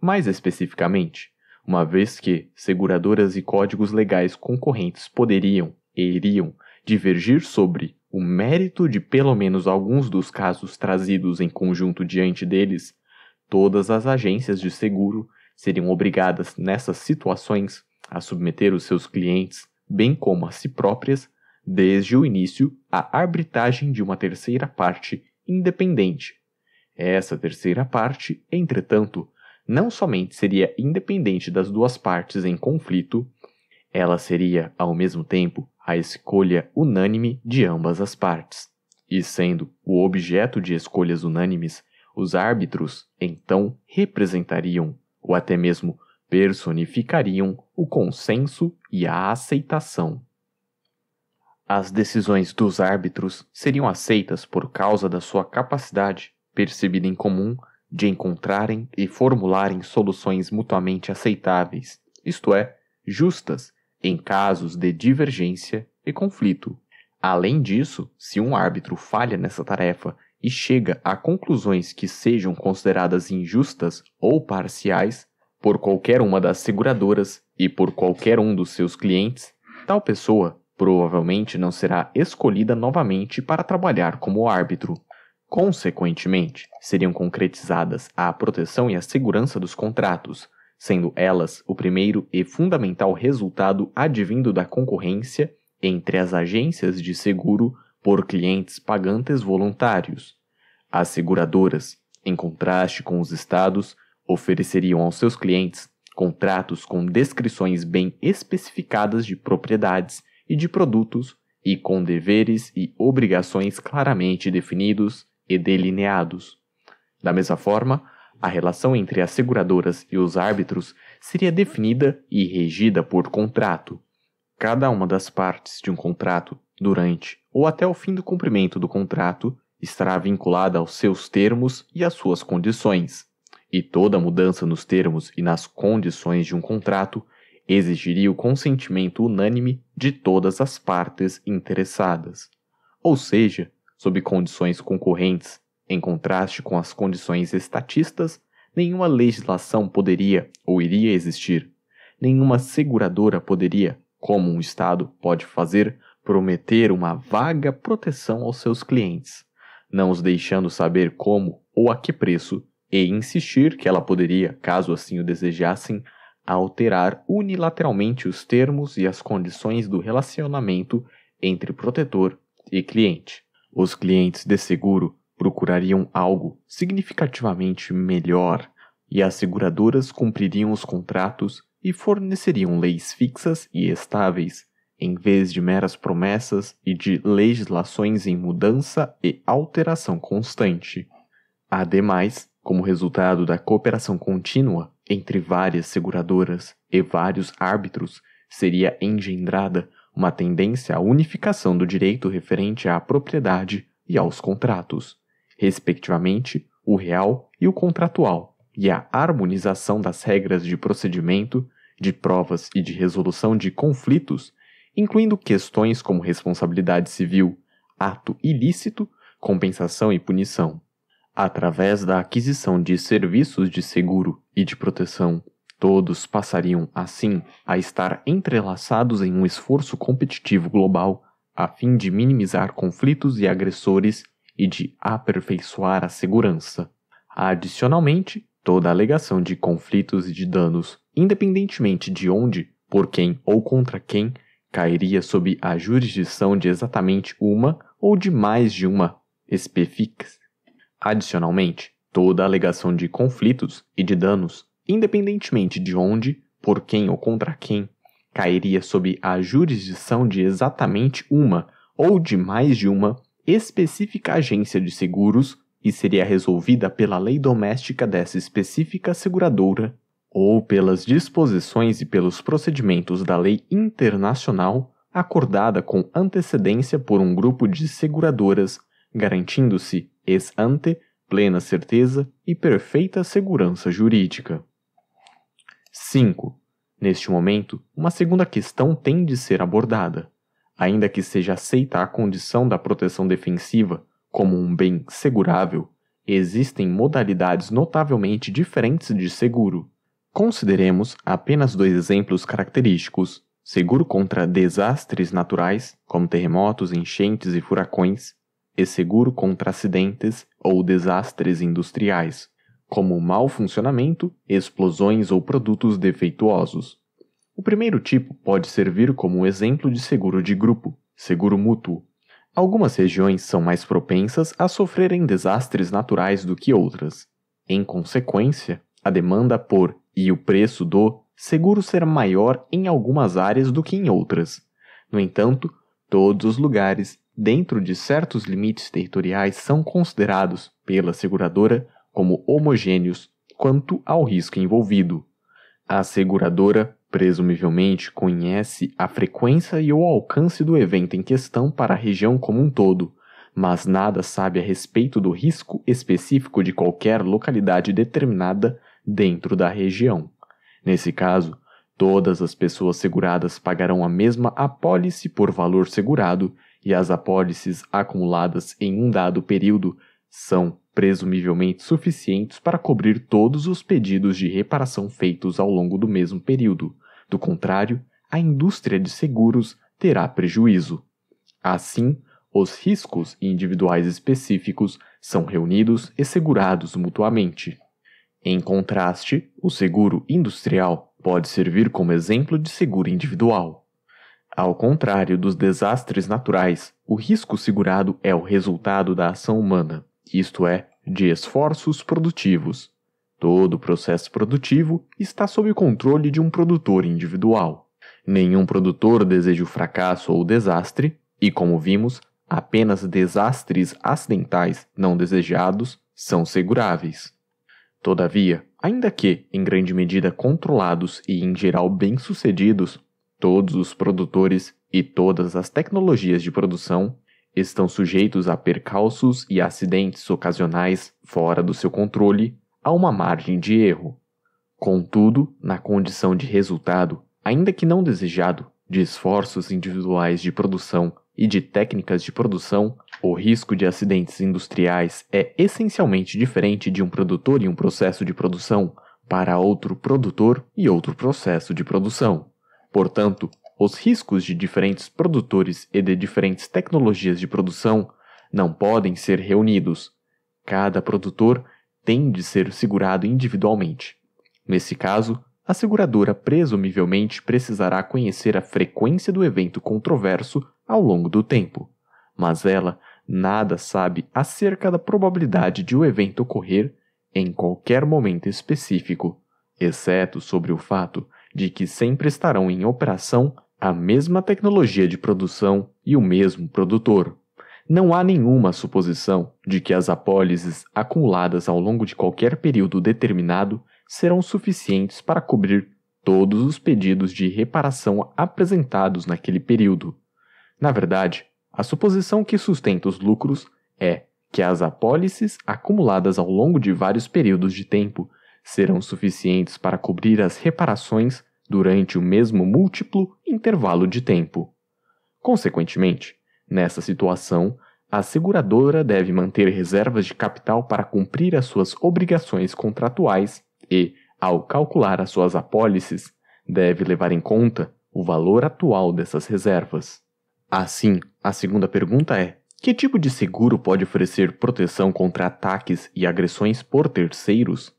Mais especificamente, uma vez que seguradoras e códigos legais concorrentes poderiam e iriam divergir sobre o mérito de pelo menos alguns dos casos trazidos em conjunto diante deles, todas as agências de seguro seriam obrigadas nessas situações a submeter os seus clientes, bem como a si próprias, desde o início, à arbitragem de uma terceira parte independente. Essa terceira parte, entretanto, não somente seria independente das duas partes em conflito, ela seria, ao mesmo tempo, a escolha unânime de ambas as partes. E sendo o objeto de escolhas unânimes, os árbitros então representariam, ou até mesmo personificariam, o consenso e a aceitação. As decisões dos árbitros seriam aceitas por causa da sua capacidade, percebida em comum, de encontrarem e formularem soluções mutuamente aceitáveis, isto é, justas, em casos de divergência e conflito. Além disso, se um árbitro falha nessa tarefa e chega a conclusões que sejam consideradas injustas ou parciais por qualquer uma das seguradoras e por qualquer um dos seus clientes, tal pessoa provavelmente não será escolhida novamente para trabalhar como árbitro. Consequentemente, seriam concretizadas a proteção e a segurança dos contratos, sendo elas o primeiro e fundamental resultado advindo da concorrência entre as agências de seguro por clientes pagantes voluntários. As seguradoras, em contraste com os estados, ofereceriam aos seus clientes contratos com descrições bem especificadas de propriedades e de produtos e com deveres e obrigações claramente definidos e delineados. Da mesma forma, a relação entre as seguradoras e os árbitros seria definida e regida por contrato. Cada uma das partes de um contrato, durante ou até o fim do cumprimento do contrato, estará vinculada aos seus termos e às suas condições. E toda mudança nos termos e nas condições de um contrato exigiria o consentimento unânime de todas as partes interessadas. Ou seja, sob condições concorrentes em contraste com as condições estatistas, nenhuma legislação poderia ou iria existir. Nenhuma seguradora poderia, como um Estado pode fazer, prometer uma vaga proteção aos seus clientes, não os deixando saber como ou a que preço, e insistir que ela poderia, caso assim o desejassem, alterar unilateralmente os termos e as condições do relacionamento entre protetor e cliente. Os clientes de seguro procurariam algo significativamente melhor e as seguradoras cumpririam os contratos e forneceriam leis fixas e estáveis, em vez de meras promessas e de legislações em mudança e alteração constante. Ademais, como resultado da cooperação contínua entre várias seguradoras e vários árbitros, seria engendrada uma tendência à unificação do direito referente à propriedade e aos contratos respectivamente, o real e o contratual, e a harmonização das regras de procedimento, de provas e de resolução de conflitos, incluindo questões como responsabilidade civil, ato ilícito, compensação e punição. Através da aquisição de serviços de seguro e de proteção, todos passariam, assim, a estar entrelaçados em um esforço competitivo global a fim de minimizar conflitos e agressores e de aperfeiçoar a segurança. Adicionalmente, toda alegação de conflitos e de danos, independentemente de onde, por quem ou contra quem, cairia sob a jurisdição de exatamente uma ou de mais de uma SPFIX. Adicionalmente, toda alegação de conflitos e de danos, independentemente de onde, por quem ou contra quem, cairia sob a jurisdição de exatamente uma ou de mais de uma específica agência de seguros e seria resolvida pela lei doméstica dessa específica seguradora ou pelas disposições e pelos procedimentos da lei internacional acordada com antecedência por um grupo de seguradoras, garantindo-se ex ante plena certeza e perfeita segurança jurídica. 5. Neste momento, uma segunda questão tem de ser abordada ainda que seja aceita a condição da proteção defensiva como um bem segurável, existem modalidades notavelmente diferentes de seguro. Consideremos apenas dois exemplos característicos: seguro contra desastres naturais, como terremotos, enchentes e furacões, e seguro contra acidentes ou desastres industriais, como mau funcionamento, explosões ou produtos defeituosos. O primeiro tipo pode servir como um exemplo de seguro de grupo, seguro mútuo. Algumas regiões são mais propensas a sofrerem desastres naturais do que outras. Em consequência, a demanda por e o preço do seguro ser maior em algumas áreas do que em outras. No entanto, todos os lugares, dentro de certos limites territoriais, são considerados pela seguradora como homogêneos quanto ao risco envolvido. A seguradora Presumivelmente conhece a frequência e o alcance do evento em questão para a região como um todo, mas nada sabe a respeito do risco específico de qualquer localidade determinada dentro da região. Nesse caso, todas as pessoas seguradas pagarão a mesma apólice por valor segurado e as apólices acumuladas em um dado período são presumivelmente suficientes para cobrir todos os pedidos de reparação feitos ao longo do mesmo período. Do contrário, a indústria de seguros terá prejuízo. Assim, os riscos individuais específicos são reunidos e segurados mutuamente. Em contraste, o seguro industrial pode servir como exemplo de seguro individual. Ao contrário dos desastres naturais, o risco segurado é o resultado da ação humana, isto é, de esforços produtivos. Todo o processo produtivo está sob o controle de um produtor individual. Nenhum produtor deseja o fracasso ou o desastre, e como vimos, apenas desastres acidentais não desejados são seguráveis. Todavia, ainda que em grande medida controlados e em geral bem-sucedidos, todos os produtores e todas as tecnologias de produção estão sujeitos a percalços e acidentes ocasionais fora do seu controle, há uma margem de erro. Contudo, na condição de resultado, ainda que não desejado, de esforços individuais de produção e de técnicas de produção, o risco de acidentes industriais é essencialmente diferente de um produtor e um processo de produção para outro produtor e outro processo de produção. Portanto, os riscos de diferentes produtores e de diferentes tecnologias de produção não podem ser reunidos. Cada produtor tem de ser segurado individualmente. Nesse caso, a seguradora presumivelmente precisará conhecer a frequência do evento controverso ao longo do tempo, mas ela nada sabe acerca da probabilidade de o evento ocorrer em qualquer momento específico, exceto sobre o fato de que sempre estarão em operação a mesma tecnologia de produção e o mesmo produtor. Não há nenhuma suposição de que as apólices acumuladas ao longo de qualquer período determinado serão suficientes para cobrir todos os pedidos de reparação apresentados naquele período. Na verdade, a suposição que sustenta os lucros é que as apólices acumuladas ao longo de vários períodos de tempo serão suficientes para cobrir as reparações durante o mesmo múltiplo intervalo de tempo. Consequentemente, nessa situação, a seguradora deve manter reservas de capital para cumprir as suas obrigações contratuais e, ao calcular as suas apólices, deve levar em conta o valor atual dessas reservas. Assim, a segunda pergunta é: que tipo de seguro pode oferecer proteção contra ataques e agressões por terceiros?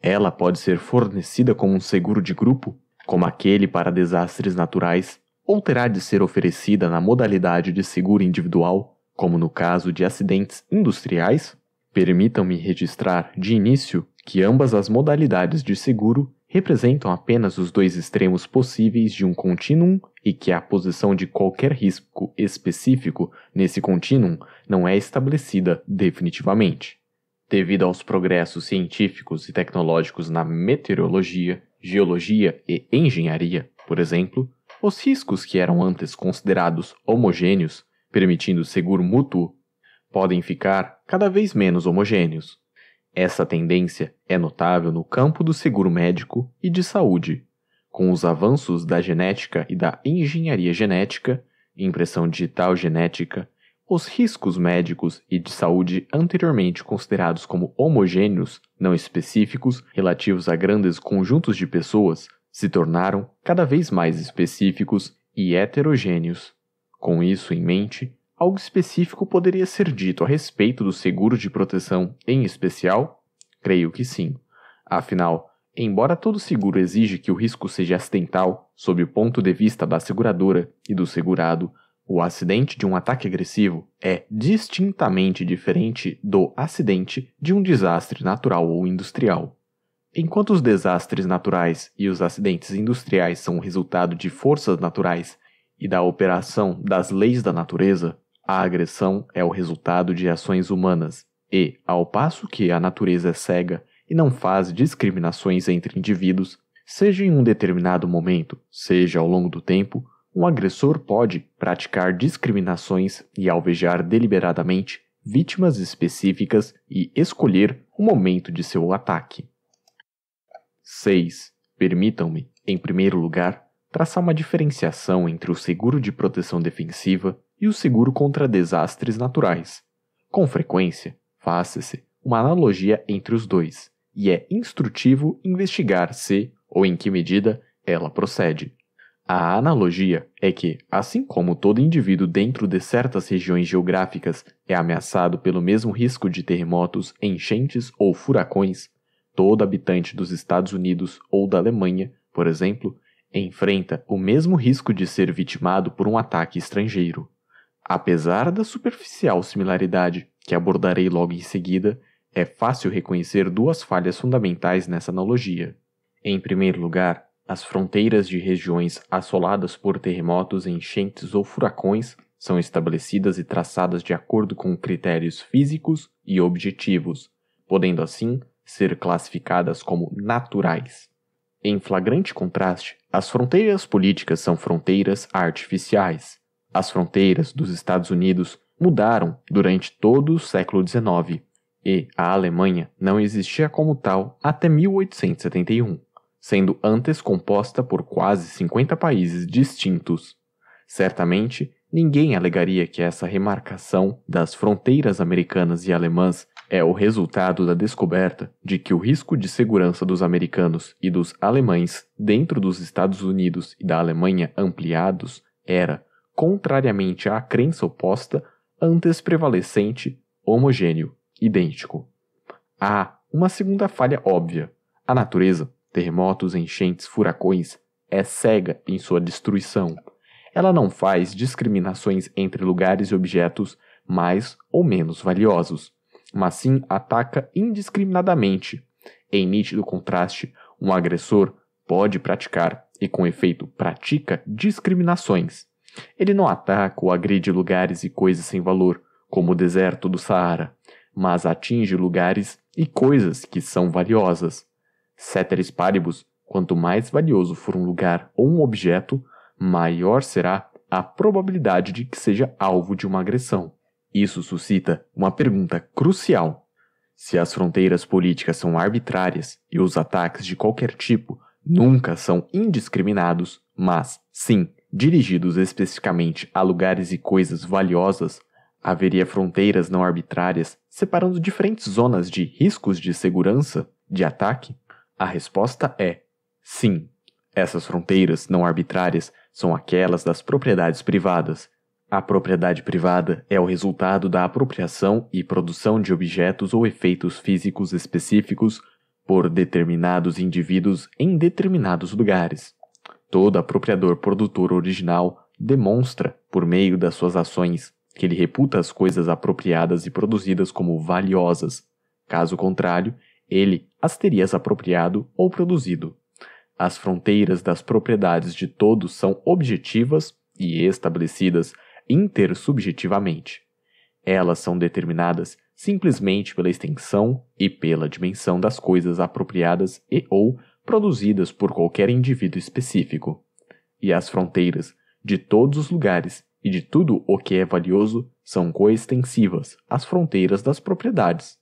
Ela pode ser fornecida como um seguro de grupo como aquele para desastres naturais, ou terá de ser oferecida na modalidade de seguro individual, como no caso de acidentes industriais? Permitam-me registrar, de início, que ambas as modalidades de seguro representam apenas os dois extremos possíveis de um contínuo e que a posição de qualquer risco específico nesse contínuo não é estabelecida definitivamente. Devido aos progressos científicos e tecnológicos na meteorologia, geologia e engenharia, por exemplo, os riscos que eram antes considerados homogêneos, permitindo seguro mútuo, podem ficar cada vez menos homogêneos. Essa tendência é notável no campo do seguro médico e de saúde. Com os avanços da genética e da engenharia genética, impressão digital genética, os riscos médicos e de saúde anteriormente considerados como homogêneos, não específicos, relativos a grandes conjuntos de pessoas, se tornaram cada vez mais específicos e heterogêneos. Com isso em mente, algo específico poderia ser dito a respeito do seguro de proteção em especial? Creio que sim. Afinal, embora todo seguro exige que o risco seja acidental, sob o ponto de vista da seguradora e do segurado, o acidente de um ataque agressivo é distintamente diferente do acidente de um desastre natural ou industrial. Enquanto os desastres naturais e os acidentes industriais são o resultado de forças naturais e da operação das leis da natureza, a agressão é o resultado de ações humanas, e, ao passo que a natureza é cega e não faz discriminações entre indivíduos, seja em um determinado momento, seja ao longo do tempo, um agressor pode praticar discriminações e alvejar deliberadamente vítimas específicas e escolher o momento de seu ataque. 6. Permitam-me, em primeiro lugar, traçar uma diferenciação entre o seguro de proteção defensiva e o seguro contra desastres naturais. Com frequência, faça-se uma analogia entre os dois, e é instrutivo investigar se, ou em que medida, ela procede. A analogia é que, assim como todo indivíduo dentro de certas regiões geográficas é ameaçado pelo mesmo risco de terremotos, enchentes ou furacões, todo habitante dos Estados Unidos ou da Alemanha, por exemplo, enfrenta o mesmo risco de ser vitimado por um ataque estrangeiro. Apesar da superficial similaridade, que abordarei logo em seguida, é fácil reconhecer duas falhas fundamentais nessa analogia. Em primeiro lugar, as fronteiras de regiões assoladas por terremotos, enchentes ou furacões são estabelecidas e traçadas de acordo com critérios físicos e objetivos, podendo assim ser classificadas como naturais. Em flagrante contraste, as fronteiras políticas são fronteiras artificiais. As fronteiras dos Estados Unidos mudaram durante todo o século XIX, e a Alemanha não existia como tal até 1871 sendo antes composta por quase 50 países distintos. Certamente, ninguém alegaria que essa remarcação das fronteiras americanas e alemãs é o resultado da descoberta de que o risco de segurança dos americanos e dos alemães dentro dos Estados Unidos e da Alemanha ampliados era, contrariamente à crença oposta, antes prevalecente, homogêneo, idêntico. Há uma segunda falha óbvia. A natureza terremotos, enchentes, furacões, é cega em sua destruição. Ela não faz discriminações entre lugares e objetos mais ou menos valiosos, mas sim ataca indiscriminadamente. Em nítido contraste, um agressor pode praticar e, com efeito, pratica discriminações. Ele não ataca ou agride lugares e coisas sem valor, como o deserto do Saara, mas atinge lugares e coisas que são valiosas. Ceteris paribus, quanto mais valioso for um lugar ou um objeto, maior será a probabilidade de que seja alvo de uma agressão. Isso suscita uma pergunta crucial. Se as fronteiras políticas são arbitrárias e os ataques de qualquer tipo nunca são indiscriminados, mas sim dirigidos especificamente a lugares e coisas valiosas, haveria fronteiras não arbitrárias separando diferentes zonas de riscos de segurança de ataque? A resposta é sim. Essas fronteiras não arbitrárias são aquelas das propriedades privadas. A propriedade privada é o resultado da apropriação e produção de objetos ou efeitos físicos específicos por determinados indivíduos em determinados lugares. Todo apropriador produtor original demonstra, por meio das suas ações, que ele reputa as coisas apropriadas e produzidas como valiosas. Caso contrário, ele as terias apropriado ou produzido. As fronteiras das propriedades de todos são objetivas e estabelecidas intersubjetivamente. Elas são determinadas simplesmente pela extensão e pela dimensão das coisas apropriadas e ou produzidas por qualquer indivíduo específico. E as fronteiras de todos os lugares e de tudo o que é valioso são coextensivas às fronteiras das propriedades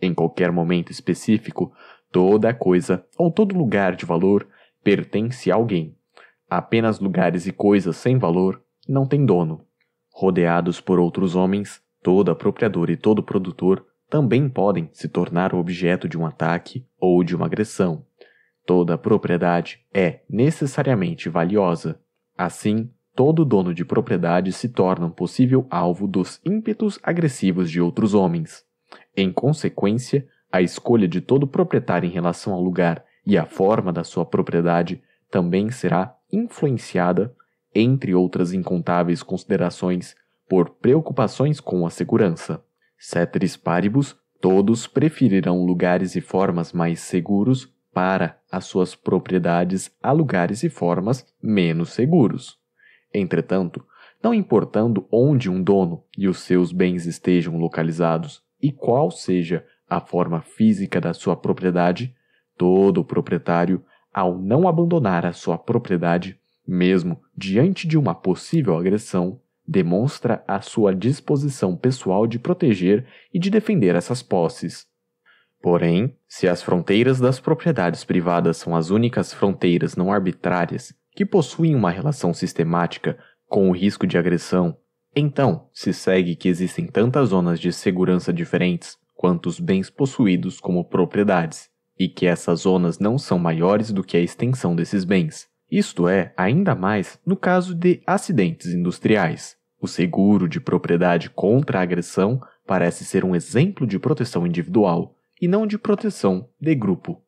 em qualquer momento específico, toda coisa ou todo lugar de valor pertence a alguém. Apenas lugares e coisas sem valor não têm dono. Rodeados por outros homens, todo apropriador e todo produtor também podem se tornar objeto de um ataque ou de uma agressão. Toda propriedade é necessariamente valiosa. Assim, todo dono de propriedade se torna um possível alvo dos ímpetos agressivos de outros homens. Em consequência, a escolha de todo proprietário em relação ao lugar e à forma da sua propriedade também será influenciada, entre outras incontáveis considerações, por preocupações com a segurança. Ceteris paribus, todos preferirão lugares e formas mais seguros para as suas propriedades a lugares e formas menos seguros. Entretanto, não importando onde um dono e os seus bens estejam localizados, e qual seja a forma física da sua propriedade, todo proprietário, ao não abandonar a sua propriedade, mesmo diante de uma possível agressão, demonstra a sua disposição pessoal de proteger e de defender essas posses. Porém, se as fronteiras das propriedades privadas são as únicas fronteiras não arbitrárias que possuem uma relação sistemática com o risco de agressão então, se segue que existem tantas zonas de segurança diferentes quantos bens possuídos como propriedades, e que essas zonas não são maiores do que a extensão desses bens. Isto é, ainda mais no caso de acidentes industriais. O seguro de propriedade contra a agressão parece ser um exemplo de proteção individual e não de proteção de grupo.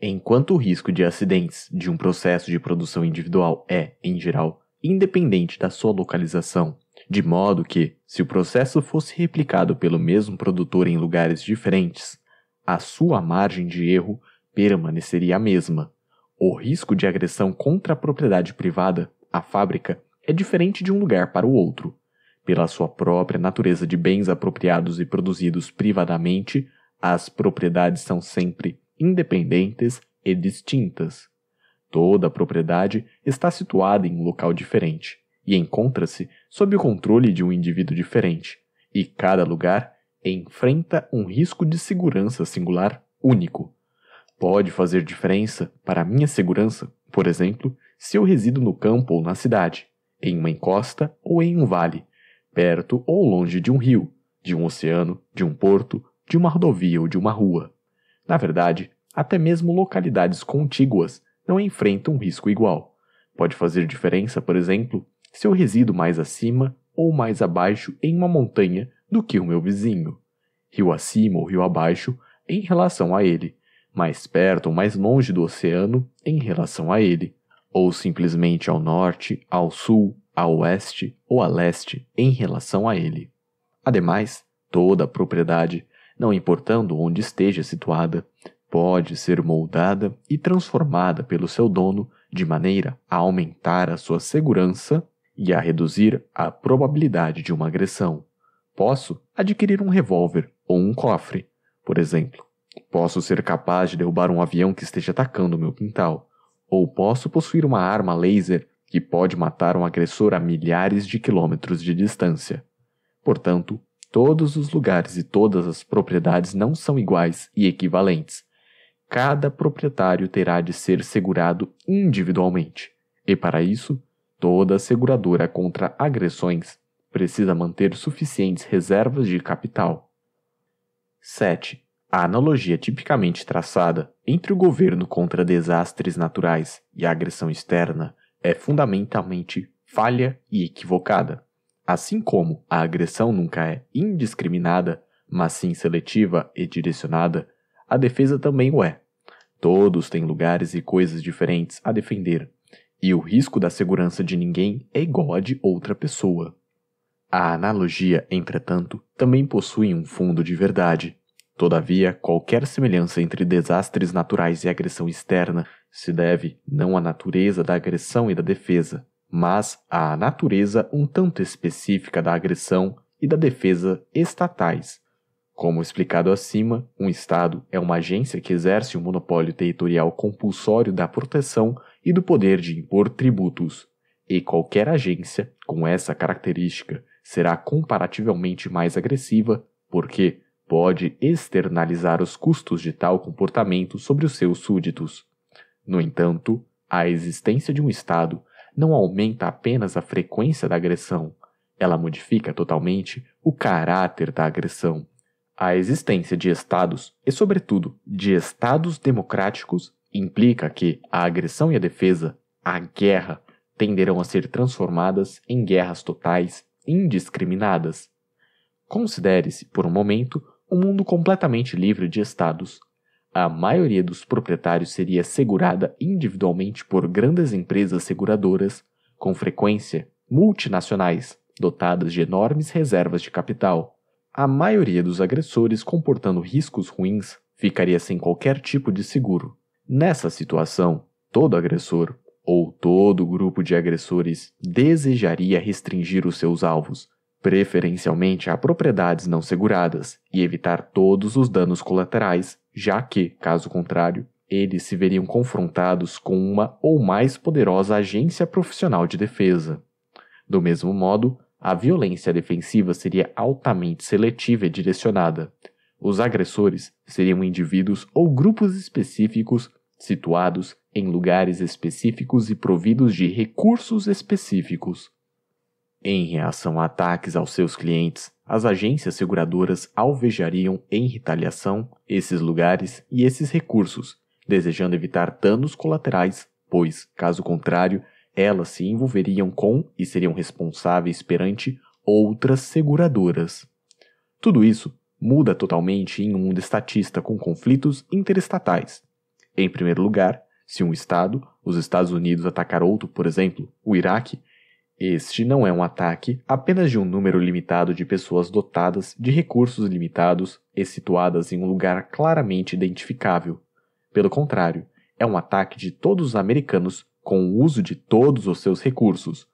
Enquanto o risco de acidentes de um processo de produção individual é, em geral, independente da sua localização de modo que, se o processo fosse replicado pelo mesmo produtor em lugares diferentes, a sua margem de erro permaneceria a mesma. O risco de agressão contra a propriedade privada, a fábrica, é diferente de um lugar para o outro. Pela sua própria natureza de bens apropriados e produzidos privadamente, as propriedades são sempre independentes e distintas. Toda propriedade está situada em um local diferente e encontra-se sob o controle de um indivíduo diferente, e cada lugar enfrenta um risco de segurança singular único. Pode fazer diferença para a minha segurança, por exemplo, se eu resido no campo ou na cidade, em uma encosta ou em um vale, perto ou longe de um rio, de um oceano, de um porto, de uma rodovia ou de uma rua. Na verdade, até mesmo localidades contíguas não enfrentam um risco igual. Pode fazer diferença, por exemplo, se eu resido mais acima ou mais abaixo em uma montanha do que o meu vizinho, rio acima ou rio abaixo em relação a ele, mais perto ou mais longe do oceano em relação a ele, ou simplesmente ao norte, ao sul, a oeste ou a leste em relação a ele. Ademais, toda a propriedade, não importando onde esteja situada, pode ser moldada e transformada pelo seu dono de maneira a aumentar a sua segurança e a reduzir a probabilidade de uma agressão. Posso adquirir um revólver ou um cofre, por exemplo. Posso ser capaz de derrubar um avião que esteja atacando o meu quintal. Ou posso possuir uma arma laser que pode matar um agressor a milhares de quilômetros de distância. Portanto, todos os lugares e todas as propriedades não são iguais e equivalentes. Cada proprietário terá de ser segurado individualmente, e para isso Toda seguradora contra agressões precisa manter suficientes reservas de capital. 7. A analogia tipicamente traçada entre o governo contra desastres naturais e a agressão externa é fundamentalmente falha e equivocada. Assim como a agressão nunca é indiscriminada, mas sim seletiva e direcionada, a defesa também o é. Todos têm lugares e coisas diferentes a defender, e o risco da segurança de ninguém é igual a de outra pessoa. A analogia, entretanto, também possui um fundo de verdade. Todavia, qualquer semelhança entre desastres naturais e agressão externa se deve não à natureza da agressão e da defesa, mas à natureza um tanto específica da agressão e da defesa estatais. Como explicado acima, um Estado é uma agência que exerce o um monopólio territorial compulsório da proteção e do poder de impor tributos, e qualquer agência com essa característica será comparativamente mais agressiva, porque pode externalizar os custos de tal comportamento sobre os seus súditos. No entanto, a existência de um Estado não aumenta apenas a frequência da agressão, ela modifica totalmente o caráter da agressão. A existência de Estados, e sobretudo de Estados democráticos, Implica que a agressão e a defesa, a guerra, tenderão a ser transformadas em guerras totais indiscriminadas. Considere-se, por um momento, um mundo completamente livre de estados. A maioria dos proprietários seria segurada individualmente por grandes empresas seguradoras, com frequência multinacionais, dotadas de enormes reservas de capital. A maioria dos agressores comportando riscos ruins ficaria sem qualquer tipo de seguro. Nessa situação, todo agressor ou todo grupo de agressores desejaria restringir os seus alvos, preferencialmente a propriedades não seguradas, e evitar todos os danos colaterais, já que, caso contrário, eles se veriam confrontados com uma ou mais poderosa agência profissional de defesa. Do mesmo modo, a violência defensiva seria altamente seletiva e direcionada, os agressores seriam indivíduos ou grupos específicos situados em lugares específicos e providos de recursos específicos. Em reação a ataques aos seus clientes, as agências seguradoras alvejariam em retaliação esses lugares e esses recursos, desejando evitar danos colaterais, pois, caso contrário, elas se envolveriam com e seriam responsáveis perante outras seguradoras. Tudo isso muda totalmente em um mundo estatista com conflitos interestatais. Em primeiro lugar, se um Estado, os Estados Unidos, atacar outro, por exemplo, o Iraque, este não é um ataque apenas de um número limitado de pessoas dotadas de recursos limitados e situadas em um lugar claramente identificável. Pelo contrário, é um ataque de todos os americanos com o uso de todos os seus recursos.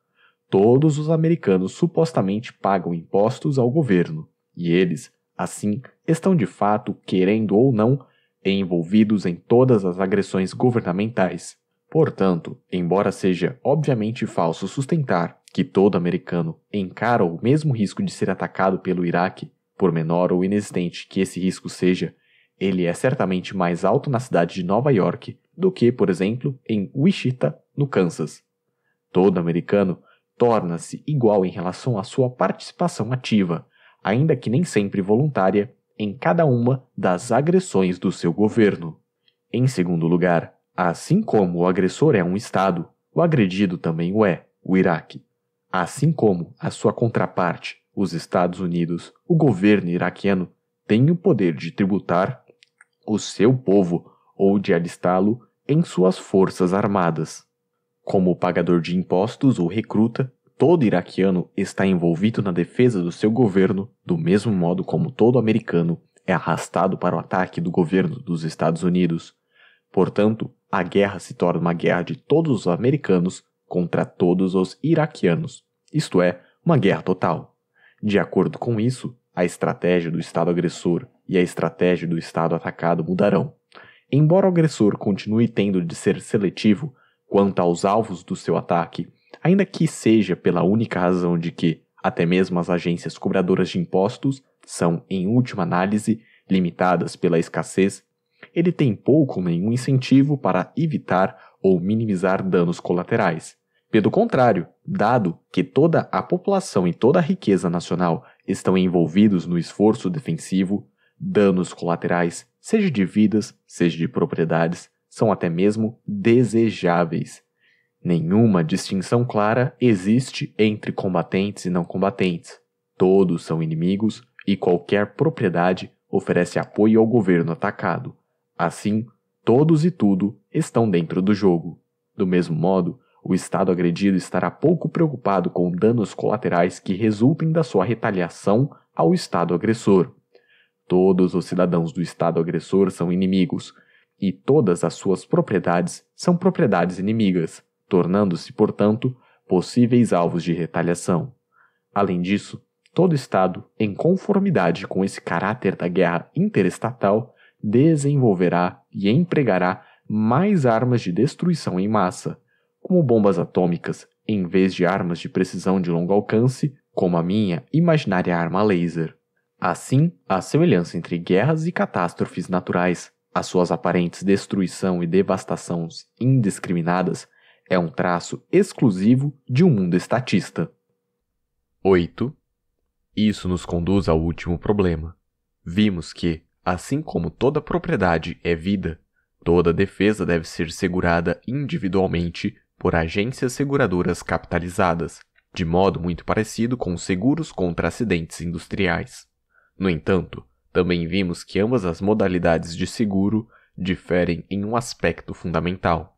Todos os americanos supostamente pagam impostos ao governo, e eles Assim, estão de fato, querendo ou não, envolvidos em todas as agressões governamentais. Portanto, embora seja obviamente falso sustentar que todo americano encara o mesmo risco de ser atacado pelo Iraque, por menor ou inexistente que esse risco seja, ele é certamente mais alto na cidade de Nova York do que, por exemplo, em Wichita, no Kansas. Todo americano torna-se igual em relação à sua participação ativa, ainda que nem sempre voluntária, em cada uma das agressões do seu governo. Em segundo lugar, assim como o agressor é um Estado, o agredido também o é, o Iraque. Assim como a sua contraparte, os Estados Unidos, o governo iraquiano tem o poder de tributar o seu povo ou de alistá-lo em suas forças armadas. Como pagador de impostos ou recruta, Todo iraquiano está envolvido na defesa do seu governo, do mesmo modo como todo americano é arrastado para o ataque do governo dos Estados Unidos. Portanto, a guerra se torna uma guerra de todos os americanos contra todos os iraquianos, isto é, uma guerra total. De acordo com isso, a estratégia do Estado agressor e a estratégia do Estado atacado mudarão. Embora o agressor continue tendo de ser seletivo quanto aos alvos do seu ataque, ainda que seja pela única razão de que até mesmo as agências cobradoras de impostos são, em última análise, limitadas pela escassez, ele tem pouco ou nenhum incentivo para evitar ou minimizar danos colaterais. Pelo contrário, dado que toda a população e toda a riqueza nacional estão envolvidos no esforço defensivo, danos colaterais, seja de vidas, seja de propriedades, são até mesmo desejáveis. Nenhuma distinção clara existe entre combatentes e não combatentes. Todos são inimigos e qualquer propriedade oferece apoio ao governo atacado. Assim, todos e tudo estão dentro do jogo. Do mesmo modo, o Estado agredido estará pouco preocupado com danos colaterais que resultem da sua retaliação ao Estado agressor. Todos os cidadãos do Estado agressor são inimigos, e todas as suas propriedades são propriedades inimigas tornando-se, portanto, possíveis alvos de retaliação. Além disso, todo Estado, em conformidade com esse caráter da guerra interestatal, desenvolverá e empregará mais armas de destruição em massa, como bombas atômicas, em vez de armas de precisão de longo alcance, como a minha imaginária arma laser. Assim, a semelhança entre guerras e catástrofes naturais, as suas aparentes destruição e devastações indiscriminadas, é um traço exclusivo de um mundo estatista. 8. Isso nos conduz ao último problema. Vimos que, assim como toda propriedade é vida, toda defesa deve ser segurada individualmente por agências seguradoras capitalizadas, de modo muito parecido com os seguros contra acidentes industriais. No entanto, também vimos que ambas as modalidades de seguro diferem em um aspecto fundamental.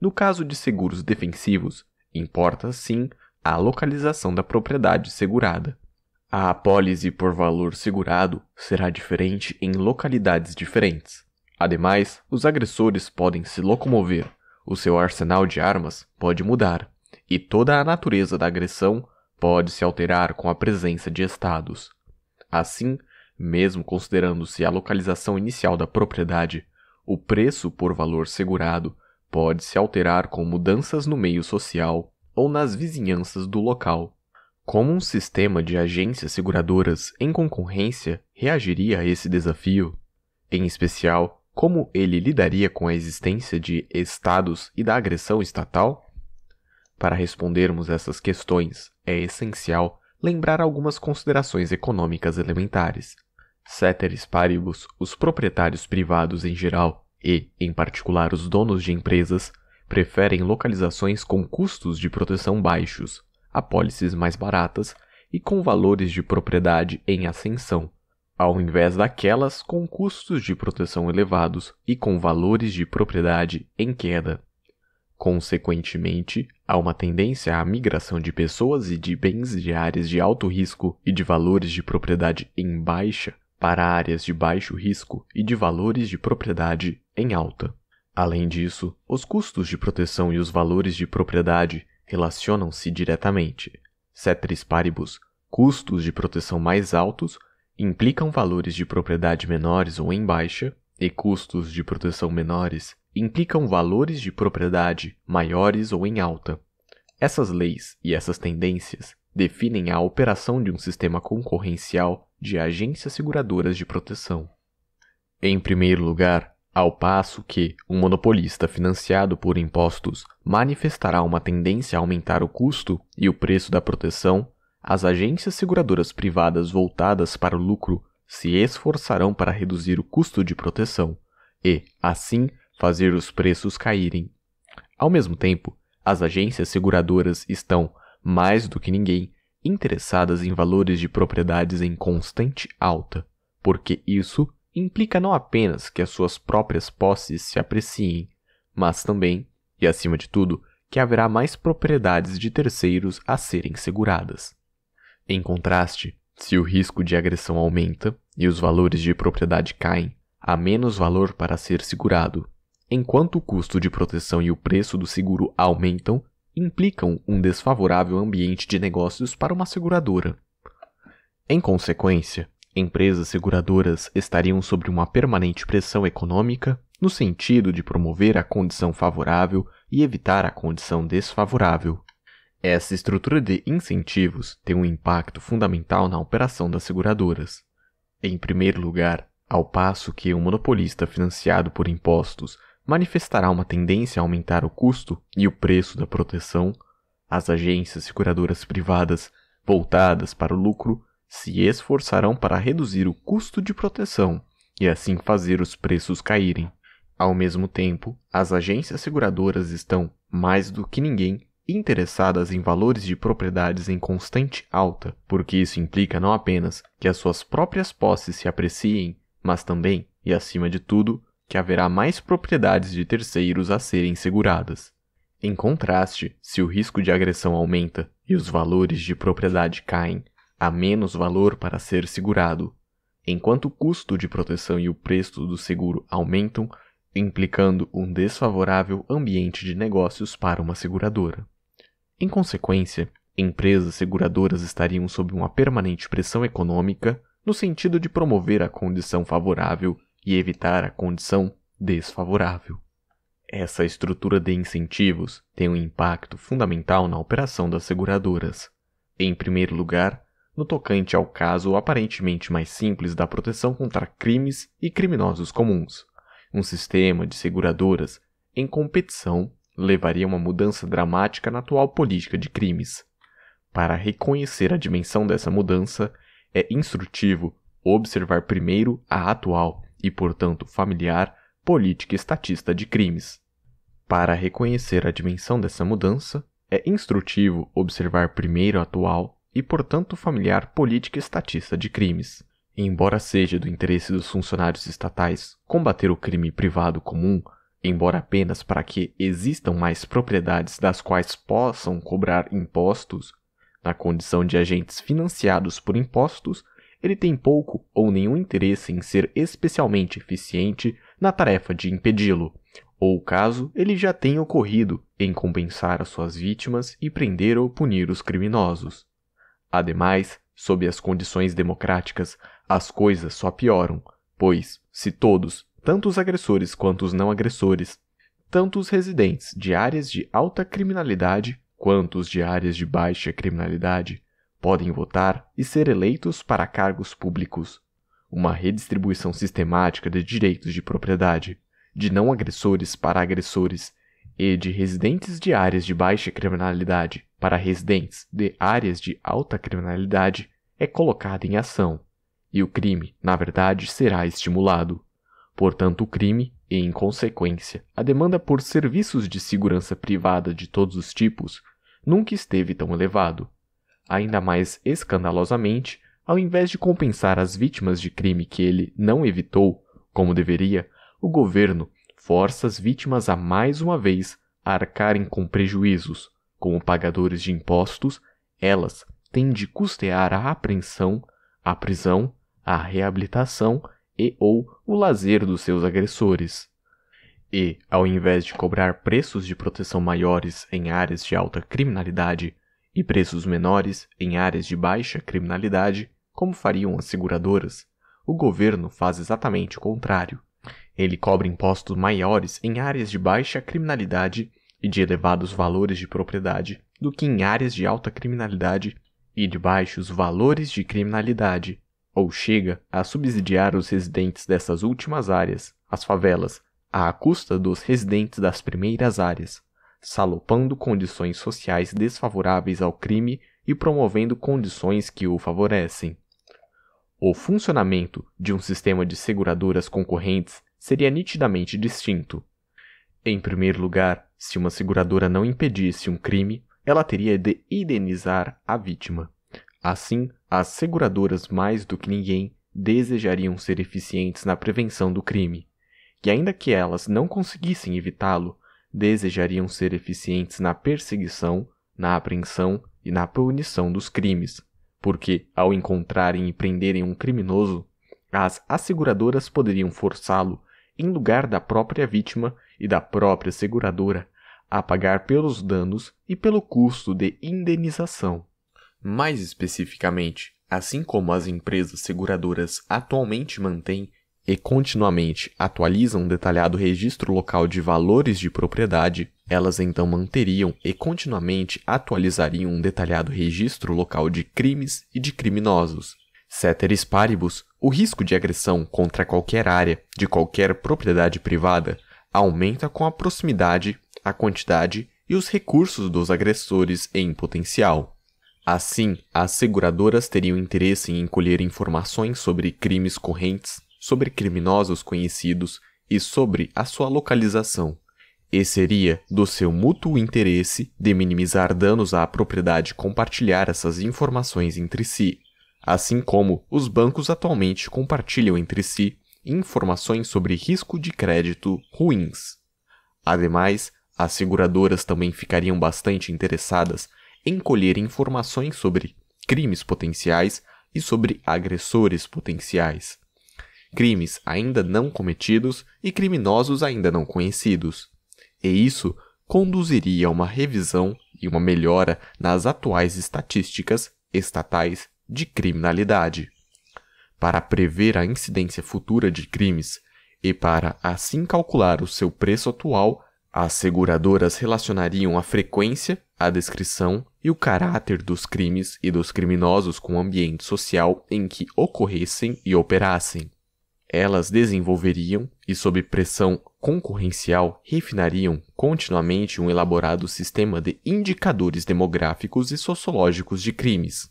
No caso de seguros defensivos, importa sim a localização da propriedade segurada. A apólice por valor segurado será diferente em localidades diferentes. Ademais, os agressores podem se locomover, o seu arsenal de armas pode mudar, e toda a natureza da agressão pode se alterar com a presença de estados. Assim, mesmo considerando-se a localização inicial da propriedade, o preço por valor segurado pode se alterar com mudanças no meio social ou nas vizinhanças do local. Como um sistema de agências seguradoras em concorrência reagiria a esse desafio? Em especial, como ele lidaria com a existência de estados e da agressão estatal? Para respondermos essas questões, é essencial lembrar algumas considerações econômicas elementares. Ceteris paribus, os proprietários privados em geral e, em particular os donos de empresas, preferem localizações com custos de proteção baixos, apólices mais baratas e com valores de propriedade em ascensão, ao invés daquelas com custos de proteção elevados e com valores de propriedade em queda. Consequentemente, há uma tendência à migração de pessoas e de bens de áreas de alto risco e de valores de propriedade em baixa para áreas de baixo risco e de valores de propriedade em alta. Além disso, os custos de proteção e os valores de propriedade relacionam-se diretamente. Ceteris paribus, custos de proteção mais altos implicam valores de propriedade menores ou em baixa, e custos de proteção menores implicam valores de propriedade maiores ou em alta. Essas leis e essas tendências definem a operação de um sistema concorrencial de agências seguradoras de proteção. Em primeiro lugar, ao passo que um monopolista financiado por impostos manifestará uma tendência a aumentar o custo e o preço da proteção, as agências seguradoras privadas voltadas para o lucro se esforçarão para reduzir o custo de proteção e, assim, fazer os preços caírem. Ao mesmo tempo, as agências seguradoras estão mais do que ninguém, interessadas em valores de propriedades em constante alta, porque isso implica não apenas que as suas próprias posses se apreciem, mas também, e acima de tudo, que haverá mais propriedades de terceiros a serem seguradas. Em contraste, se o risco de agressão aumenta e os valores de propriedade caem, há menos valor para ser segurado. Enquanto o custo de proteção e o preço do seguro aumentam implicam um desfavorável ambiente de negócios para uma seguradora. Em consequência, empresas seguradoras estariam sob uma permanente pressão econômica no sentido de promover a condição favorável e evitar a condição desfavorável. Essa estrutura de incentivos tem um impacto fundamental na operação das seguradoras. Em primeiro lugar, ao passo que um monopolista financiado por impostos manifestará uma tendência a aumentar o custo e o preço da proteção, as agências seguradoras privadas voltadas para o lucro se esforçarão para reduzir o custo de proteção e assim fazer os preços caírem. Ao mesmo tempo, as agências seguradoras estão, mais do que ninguém, interessadas em valores de propriedades em constante alta, porque isso implica não apenas que as suas próprias posses se apreciem, mas também, e acima de tudo, que haverá mais propriedades de terceiros a serem seguradas. Em contraste, se o risco de agressão aumenta e os valores de propriedade caem, há menos valor para ser segurado. Enquanto o custo de proteção e o preço do seguro aumentam, implicando um desfavorável ambiente de negócios para uma seguradora. Em consequência, empresas seguradoras estariam sob uma permanente pressão econômica no sentido de promover a condição favorável e evitar a condição desfavorável. Essa estrutura de incentivos tem um impacto fundamental na operação das seguradoras. Em primeiro lugar, no tocante ao caso aparentemente mais simples da proteção contra crimes e criminosos comuns. Um sistema de seguradoras em competição levaria a uma mudança dramática na atual política de crimes. Para reconhecer a dimensão dessa mudança, é instrutivo observar primeiro a atual e, portanto, familiar, política estatista de crimes. Para reconhecer a dimensão dessa mudança, é instrutivo observar primeiro a atual e, portanto, familiar política estatista de crimes. Embora seja do interesse dos funcionários estatais combater o crime privado comum, embora apenas para que existam mais propriedades das quais possam cobrar impostos, na condição de agentes financiados por impostos, ele tem pouco ou nenhum interesse em ser especialmente eficiente na tarefa de impedi-lo, ou caso ele já tenha ocorrido em compensar as suas vítimas e prender ou punir os criminosos. Ademais, sob as condições democráticas, as coisas só pioram, pois, se todos, tanto os agressores quanto os não agressores, tanto os residentes de áreas de alta criminalidade quanto os de áreas de baixa criminalidade, podem votar e ser eleitos para cargos públicos. Uma redistribuição sistemática de direitos de propriedade, de não agressores para agressores e de residentes de áreas de baixa criminalidade para residentes de áreas de alta criminalidade é colocada em ação, e o crime, na verdade, será estimulado. Portanto, o crime e, em consequência, a demanda por serviços de segurança privada de todos os tipos nunca esteve tão elevado. Ainda mais escandalosamente, ao invés de compensar as vítimas de crime que ele não evitou, como deveria, o governo força as vítimas a mais uma vez arcarem com prejuízos. Como pagadores de impostos, elas têm de custear a apreensão, a prisão, a reabilitação e ou o lazer dos seus agressores. E, ao invés de cobrar preços de proteção maiores em áreas de alta criminalidade, e preços menores em áreas de baixa criminalidade, como fariam as seguradoras, o governo faz exatamente o contrário. Ele cobra impostos maiores em áreas de baixa criminalidade e de elevados valores de propriedade do que em áreas de alta criminalidade e de baixos valores de criminalidade, ou chega a subsidiar os residentes dessas últimas áreas, as favelas, à custa dos residentes das primeiras áreas salopando condições sociais desfavoráveis ao crime e promovendo condições que o favorecem. O funcionamento de um sistema de seguradoras concorrentes seria nitidamente distinto. Em primeiro lugar, se uma seguradora não impedisse um crime, ela teria de indenizar a vítima. Assim, as seguradoras, mais do que ninguém, desejariam ser eficientes na prevenção do crime. E ainda que elas não conseguissem evitá-lo, desejariam ser eficientes na perseguição, na apreensão e na punição dos crimes, porque, ao encontrarem e prenderem um criminoso, as asseguradoras poderiam forçá-lo, em lugar da própria vítima e da própria seguradora, a pagar pelos danos e pelo custo de indenização. Mais especificamente, assim como as empresas seguradoras atualmente mantêm e continuamente atualizam um detalhado registro local de valores de propriedade, elas então manteriam e continuamente atualizariam um detalhado registro local de crimes e de criminosos. Ceteris paribus, o risco de agressão contra qualquer área de qualquer propriedade privada aumenta com a proximidade, a quantidade e os recursos dos agressores em potencial. Assim, as seguradoras teriam interesse em colher informações sobre crimes correntes sobre criminosos conhecidos e sobre a sua localização, e seria do seu mútuo interesse de minimizar danos à propriedade compartilhar essas informações entre si, assim como os bancos atualmente compartilham entre si informações sobre risco de crédito ruins. Ademais, as seguradoras também ficariam bastante interessadas em colher informações sobre crimes potenciais e sobre agressores potenciais crimes ainda não cometidos e criminosos ainda não conhecidos. E isso conduziria a uma revisão e uma melhora nas atuais estatísticas estatais de criminalidade. Para prever a incidência futura de crimes e para assim calcular o seu preço atual, as seguradoras relacionariam a frequência, a descrição e o caráter dos crimes e dos criminosos com o ambiente social em que ocorressem e operassem. Elas desenvolveriam e, sob pressão concorrencial, refinariam continuamente um elaborado sistema de indicadores demográficos e sociológicos de crimes.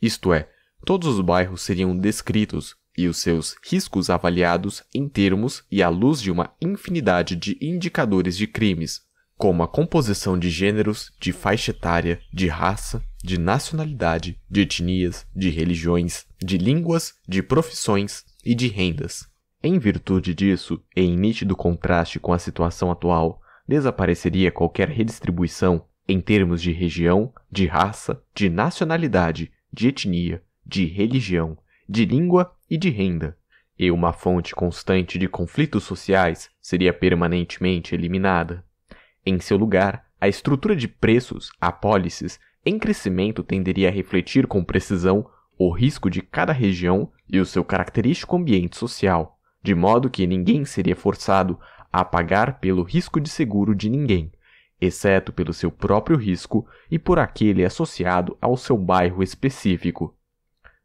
Isto é, todos os bairros seriam descritos e os seus riscos avaliados em termos e à luz de uma infinidade de indicadores de crimes, como a composição de gêneros, de faixa etária, de raça, de nacionalidade, de etnias, de religiões, de línguas, de profissões, e de rendas. Em virtude disso, e em nítido contraste com a situação atual, desapareceria qualquer redistribuição em termos de região, de raça, de nacionalidade, de etnia, de religião, de língua e de renda. E uma fonte constante de conflitos sociais seria permanentemente eliminada. Em seu lugar, a estrutura de preços, apólices, em crescimento tenderia a refletir com precisão o risco de cada região e o seu característico ambiente social, de modo que ninguém seria forçado a pagar pelo risco de seguro de ninguém, exceto pelo seu próprio risco e por aquele associado ao seu bairro específico.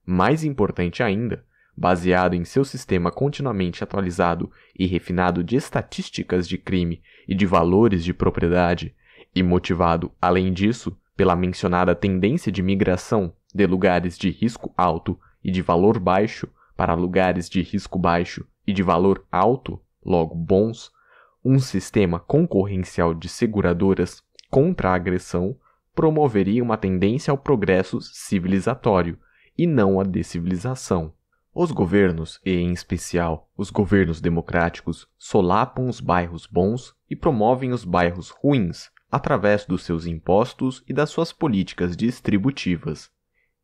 Mais importante ainda, baseado em seu sistema continuamente atualizado e refinado de estatísticas de crime e de valores de propriedade, e motivado, além disso, pela mencionada tendência de migração de lugares de risco alto e de valor baixo para lugares de risco baixo e de valor alto, logo bons, um sistema concorrencial de seguradoras contra a agressão promoveria uma tendência ao progresso civilizatório e não à descivilização. Os governos, e em especial os governos democráticos, solapam os bairros bons e promovem os bairros ruins através dos seus impostos e das suas políticas distributivas.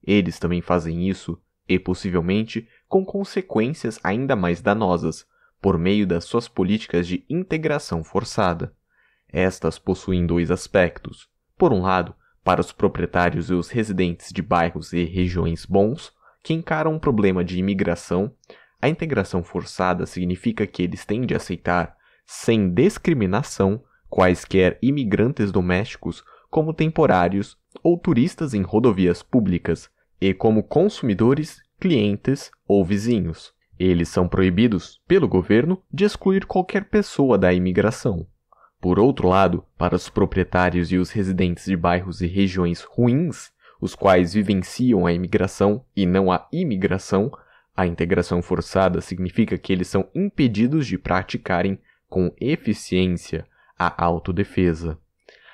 Eles também fazem isso, e possivelmente com consequências ainda mais danosas, por meio das suas políticas de integração forçada. Estas possuem dois aspectos. Por um lado, para os proprietários e os residentes de bairros e regiões bons, que encaram um problema de imigração, a integração forçada significa que eles têm de aceitar, sem discriminação, quaisquer imigrantes domésticos como temporários ou turistas em rodovias públicas, e como consumidores, clientes ou vizinhos. Eles são proibidos, pelo governo, de excluir qualquer pessoa da imigração. Por outro lado, para os proprietários e os residentes de bairros e regiões ruins, os quais vivenciam a imigração e não a imigração, a integração forçada significa que eles são impedidos de praticarem com eficiência a autodefesa.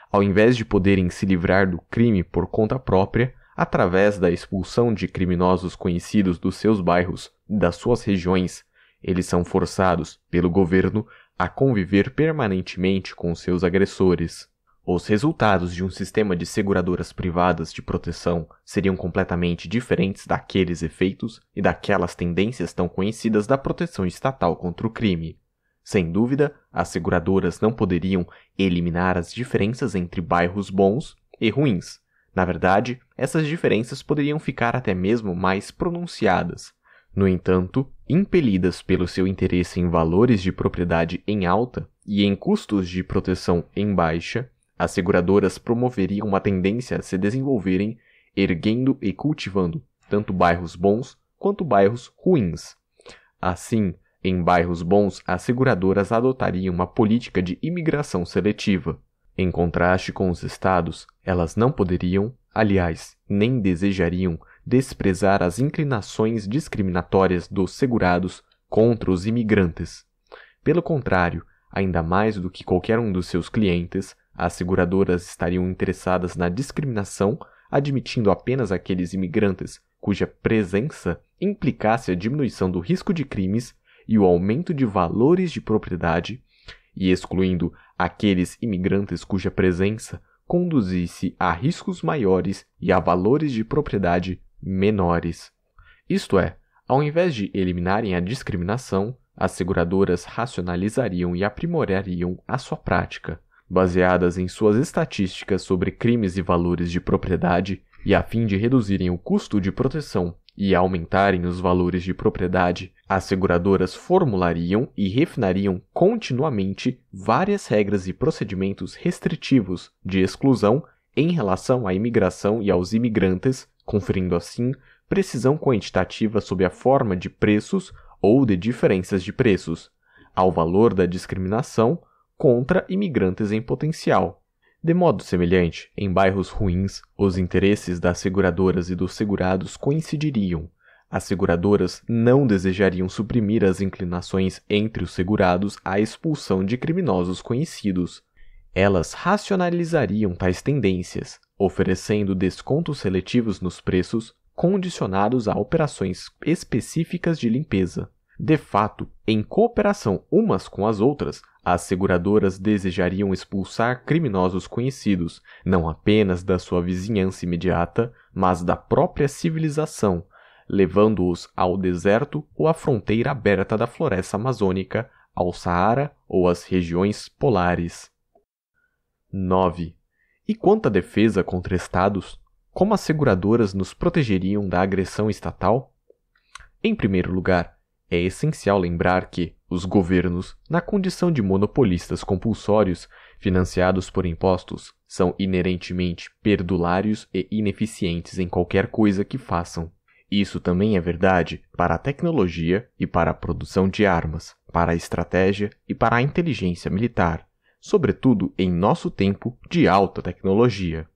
Ao invés de poderem se livrar do crime por conta própria, Através da expulsão de criminosos conhecidos dos seus bairros e das suas regiões, eles são forçados, pelo governo, a conviver permanentemente com seus agressores. Os resultados de um sistema de seguradoras privadas de proteção seriam completamente diferentes daqueles efeitos e daquelas tendências tão conhecidas da proteção estatal contra o crime. Sem dúvida, as seguradoras não poderiam eliminar as diferenças entre bairros bons e ruins, na verdade, essas diferenças poderiam ficar até mesmo mais pronunciadas. No entanto, impelidas pelo seu interesse em valores de propriedade em alta e em custos de proteção em baixa, as seguradoras promoveriam uma tendência a se desenvolverem, erguendo e cultivando tanto bairros bons quanto bairros ruins. Assim, em bairros bons, as seguradoras adotariam uma política de imigração seletiva, em contraste com os Estados, elas não poderiam, aliás, nem desejariam, desprezar as inclinações discriminatórias dos segurados contra os imigrantes. Pelo contrário, ainda mais do que qualquer um dos seus clientes, as seguradoras estariam interessadas na discriminação, admitindo apenas aqueles imigrantes cuja presença implicasse a diminuição do risco de crimes e o aumento de valores de propriedade, e excluindo aqueles imigrantes cuja presença conduzisse a riscos maiores e a valores de propriedade menores. Isto é, ao invés de eliminarem a discriminação, as seguradoras racionalizariam e aprimorariam a sua prática, baseadas em suas estatísticas sobre crimes e valores de propriedade, e a fim de reduzirem o custo de proteção e aumentarem os valores de propriedade, as seguradoras formulariam e refinariam continuamente várias regras e procedimentos restritivos de exclusão em relação à imigração e aos imigrantes, conferindo assim precisão quantitativa sob a forma de preços ou de diferenças de preços, ao valor da discriminação contra imigrantes em potencial, de modo semelhante, em bairros ruins, os interesses das seguradoras e dos segurados coincidiriam. As seguradoras não desejariam suprimir as inclinações entre os segurados à expulsão de criminosos conhecidos. Elas racionalizariam tais tendências, oferecendo descontos seletivos nos preços condicionados a operações específicas de limpeza. De fato, em cooperação umas com as outras, as seguradoras desejariam expulsar criminosos conhecidos, não apenas da sua vizinhança imediata, mas da própria civilização, levando-os ao deserto ou à fronteira aberta da floresta amazônica, ao Saara ou às regiões polares. 9. E quanto à defesa contra estados, como as seguradoras nos protegeriam da agressão estatal? Em primeiro lugar, é essencial lembrar que os governos, na condição de monopolistas compulsórios, financiados por impostos, são inerentemente perdulários e ineficientes em qualquer coisa que façam. Isso também é verdade para a tecnologia e para a produção de armas, para a estratégia e para a inteligência militar, sobretudo em nosso tempo de alta tecnologia.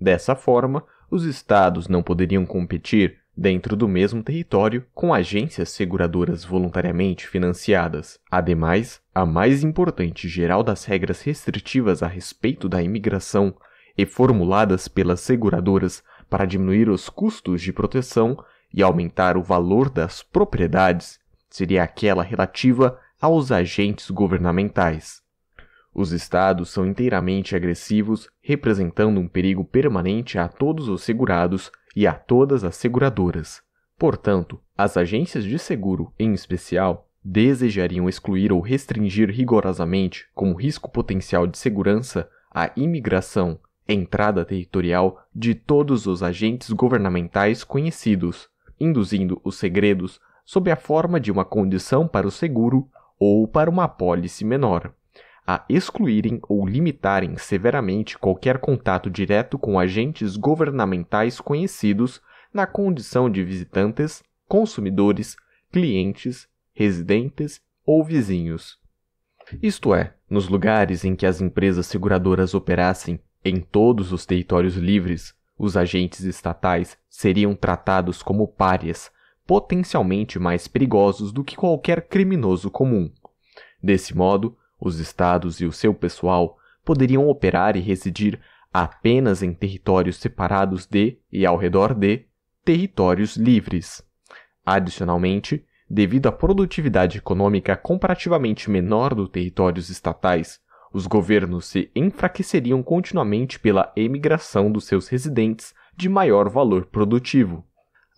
Dessa forma, os estados não poderiam competir dentro do mesmo território com agências seguradoras voluntariamente financiadas. Ademais, a mais importante geral das regras restritivas a respeito da imigração e formuladas pelas seguradoras para diminuir os custos de proteção e aumentar o valor das propriedades seria aquela relativa aos agentes governamentais. Os estados são inteiramente agressivos, representando um perigo permanente a todos os segurados e a todas as seguradoras. Portanto, as agências de seguro, em especial, desejariam excluir ou restringir rigorosamente, como risco potencial de segurança, a imigração, entrada territorial de todos os agentes governamentais conhecidos, induzindo os segredos sob a forma de uma condição para o seguro ou para uma apólice menor a excluírem ou limitarem severamente qualquer contato direto com agentes governamentais conhecidos na condição de visitantes, consumidores, clientes, residentes ou vizinhos. Isto é, nos lugares em que as empresas seguradoras operassem em todos os territórios livres, os agentes estatais seriam tratados como párias, potencialmente mais perigosos do que qualquer criminoso comum. Desse modo, os estados e o seu pessoal poderiam operar e residir apenas em territórios separados de e ao redor de territórios livres. Adicionalmente, devido à produtividade econômica comparativamente menor dos territórios estatais, os governos se enfraqueceriam continuamente pela emigração dos seus residentes de maior valor produtivo.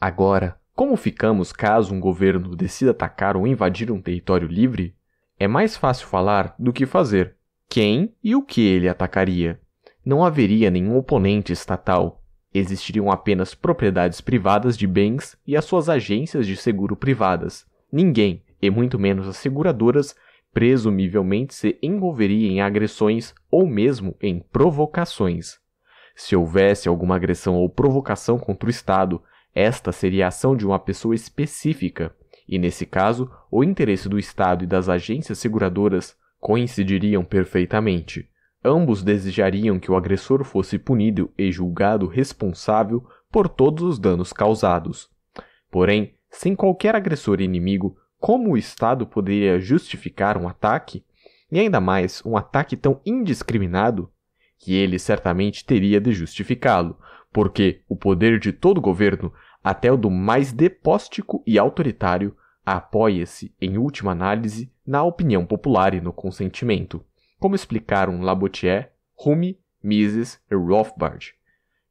Agora, como ficamos caso um governo decida atacar ou invadir um território livre? É mais fácil falar do que fazer. Quem e o que ele atacaria? Não haveria nenhum oponente estatal. Existiriam apenas propriedades privadas de bens e as suas agências de seguro privadas. Ninguém, e muito menos as seguradoras, presumivelmente se envolveria em agressões ou mesmo em provocações. Se houvesse alguma agressão ou provocação contra o Estado, esta seria a ação de uma pessoa específica, e nesse caso, o interesse do Estado e das agências seguradoras coincidiriam perfeitamente. Ambos desejariam que o agressor fosse punido e julgado responsável por todos os danos causados. Porém, sem qualquer agressor inimigo, como o Estado poderia justificar um ataque, e ainda mais um ataque tão indiscriminado, que ele certamente teria de justificá-lo, porque o poder de todo governo até o do mais depóstico e autoritário, apoia-se, em última análise, na opinião popular e no consentimento, como explicaram Labotier, Hume, Mises e Rothbard.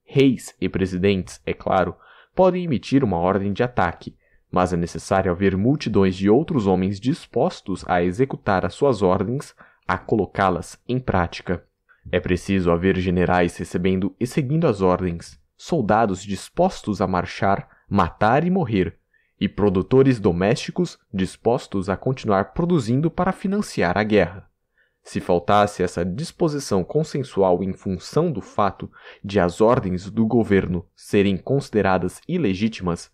Reis e presidentes, é claro, podem emitir uma ordem de ataque, mas é necessário haver multidões de outros homens dispostos a executar as suas ordens, a colocá-las em prática. É preciso haver generais recebendo e seguindo as ordens, soldados dispostos a marchar, matar e morrer, e produtores domésticos dispostos a continuar produzindo para financiar a guerra. Se faltasse essa disposição consensual em função do fato de as ordens do governo serem consideradas ilegítimas,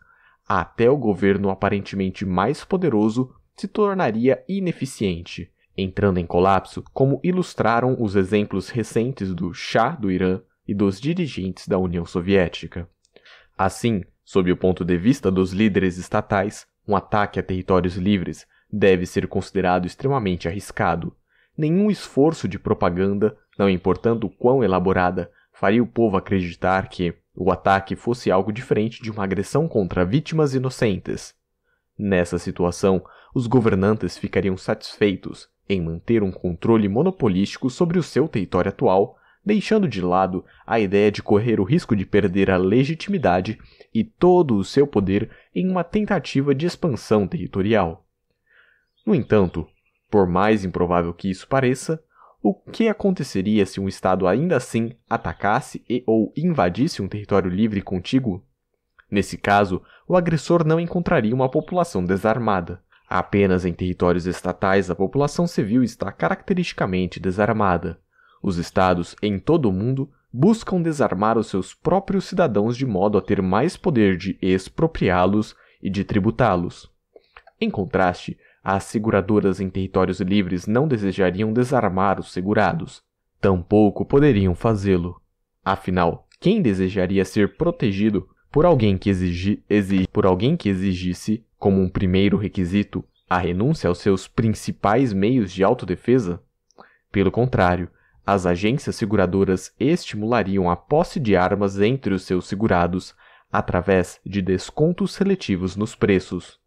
até o governo aparentemente mais poderoso se tornaria ineficiente, entrando em colapso, como ilustraram os exemplos recentes do Shah do Irã, e dos dirigentes da União Soviética. Assim, sob o ponto de vista dos líderes estatais, um ataque a territórios livres deve ser considerado extremamente arriscado. Nenhum esforço de propaganda, não importando quão elaborada, faria o povo acreditar que o ataque fosse algo diferente de uma agressão contra vítimas inocentes. Nessa situação, os governantes ficariam satisfeitos em manter um controle monopolístico sobre o seu território atual deixando de lado a ideia de correr o risco de perder a legitimidade e todo o seu poder em uma tentativa de expansão territorial. No entanto, por mais improvável que isso pareça, o que aconteceria se um Estado ainda assim atacasse e ou invadisse um território livre contíguo? Nesse caso, o agressor não encontraria uma população desarmada. Apenas em territórios estatais a população civil está caracteristicamente desarmada. Os estados em todo o mundo buscam desarmar os seus próprios cidadãos de modo a ter mais poder de expropriá-los e de tributá-los. Em contraste, as seguradoras em territórios livres não desejariam desarmar os segurados. Tampouco poderiam fazê-lo. Afinal, quem desejaria ser protegido por alguém que, exigi, por alguém que exigisse, como um primeiro requisito, a renúncia aos seus principais meios de autodefesa? Pelo contrário, as agências seguradoras estimulariam a posse de armas entre os seus segurados através de descontos seletivos nos preços.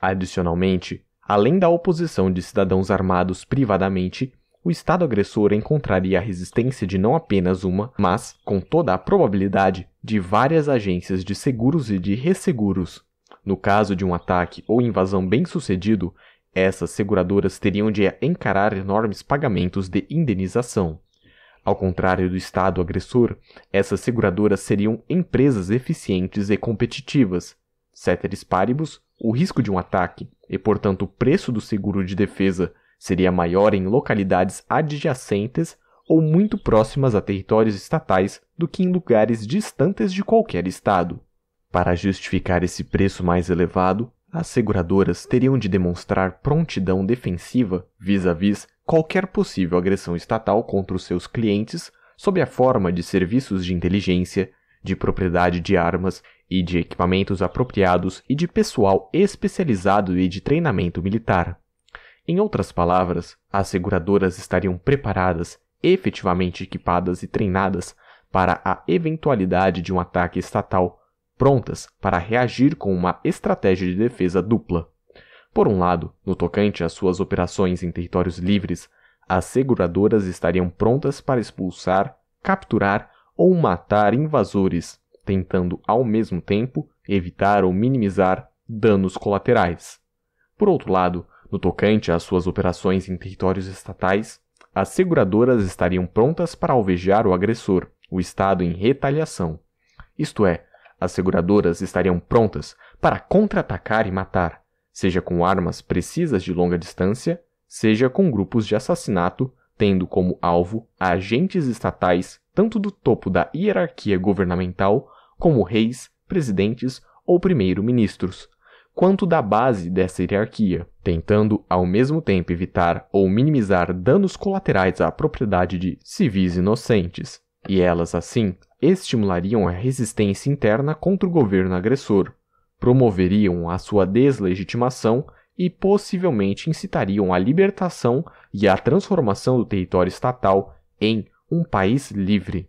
Adicionalmente, além da oposição de cidadãos armados privadamente, o Estado agressor encontraria a resistência de não apenas uma, mas, com toda a probabilidade, de várias agências de seguros e de resseguros. No caso de um ataque ou invasão bem-sucedido, essas seguradoras teriam de encarar enormes pagamentos de indenização. Ao contrário do Estado agressor, essas seguradoras seriam empresas eficientes e competitivas. Ceteris paribus, o risco de um ataque e, portanto, o preço do seguro de defesa seria maior em localidades adjacentes ou muito próximas a territórios estatais do que em lugares distantes de qualquer estado. Para justificar esse preço mais elevado, as seguradoras teriam de demonstrar prontidão defensiva vis-à-vis -vis qualquer possível agressão estatal contra os seus clientes sob a forma de serviços de inteligência, de propriedade de armas e de equipamentos apropriados e de pessoal especializado e de treinamento militar. Em outras palavras, as seguradoras estariam preparadas, efetivamente equipadas e treinadas para a eventualidade de um ataque estatal prontas para reagir com uma estratégia de defesa dupla. Por um lado, no tocante às suas operações em territórios livres, as seguradoras estariam prontas para expulsar, capturar ou matar invasores, tentando ao mesmo tempo evitar ou minimizar danos colaterais. Por outro lado, no tocante às suas operações em territórios estatais, as seguradoras estariam prontas para alvejar o agressor, o Estado em retaliação. Isto é, as seguradoras estariam prontas para contra-atacar e matar, seja com armas precisas de longa distância, seja com grupos de assassinato, tendo como alvo agentes estatais tanto do topo da hierarquia governamental, como reis, presidentes ou primeiro-ministros, quanto da base dessa hierarquia, tentando ao mesmo tempo evitar ou minimizar danos colaterais à propriedade de civis inocentes, e elas assim estimulariam a resistência interna contra o governo agressor, promoveriam a sua deslegitimação e possivelmente incitariam à libertação e à transformação do território estatal em um país livre.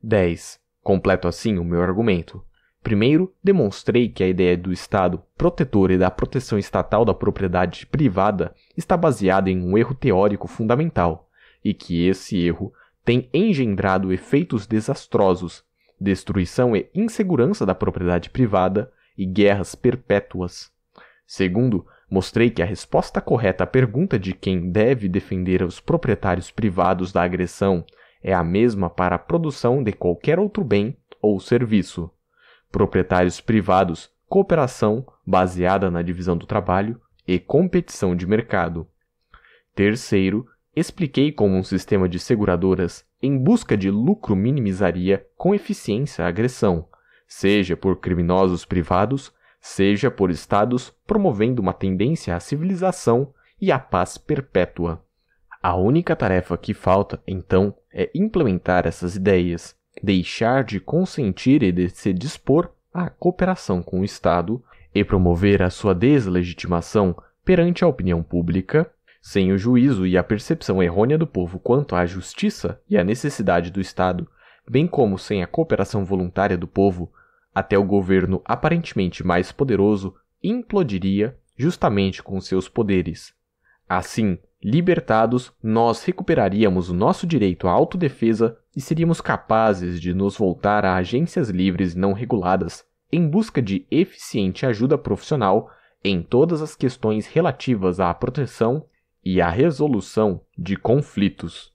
10. Completo assim o meu argumento. Primeiro, demonstrei que a ideia do Estado protetor e da proteção estatal da propriedade privada está baseada em um erro teórico fundamental, e que esse erro tem engendrado efeitos desastrosos, destruição e insegurança da propriedade privada e guerras perpétuas. Segundo, mostrei que a resposta correta à pergunta de quem deve defender os proprietários privados da agressão é a mesma para a produção de qualquer outro bem ou serviço. Proprietários privados, cooperação baseada na divisão do trabalho e competição de mercado. Terceiro, expliquei como um sistema de seguradoras em busca de lucro minimizaria com eficiência a agressão, seja por criminosos privados, seja por estados promovendo uma tendência à civilização e à paz perpétua. A única tarefa que falta, então, é implementar essas ideias, deixar de consentir e de se dispor à cooperação com o Estado e promover a sua deslegitimação perante a opinião pública sem o juízo e a percepção errônea do povo quanto à justiça e à necessidade do Estado, bem como sem a cooperação voluntária do povo, até o governo aparentemente mais poderoso implodiria justamente com seus poderes. Assim, libertados, nós recuperaríamos o nosso direito à autodefesa e seríamos capazes de nos voltar a agências livres e não reguladas em busca de eficiente ajuda profissional em todas as questões relativas à proteção e a resolução de conflitos.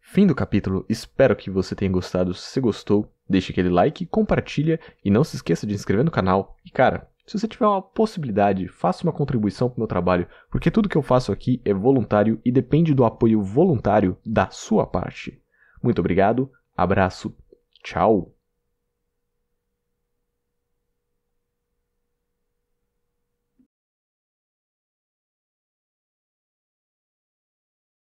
Fim do capítulo, espero que você tenha gostado. Se gostou, deixe aquele like, compartilha e não se esqueça de inscrever no canal. E cara, se você tiver uma possibilidade, faça uma contribuição para o meu trabalho, porque tudo que eu faço aqui é voluntário e depende do apoio voluntário da sua parte. Muito obrigado, abraço, tchau!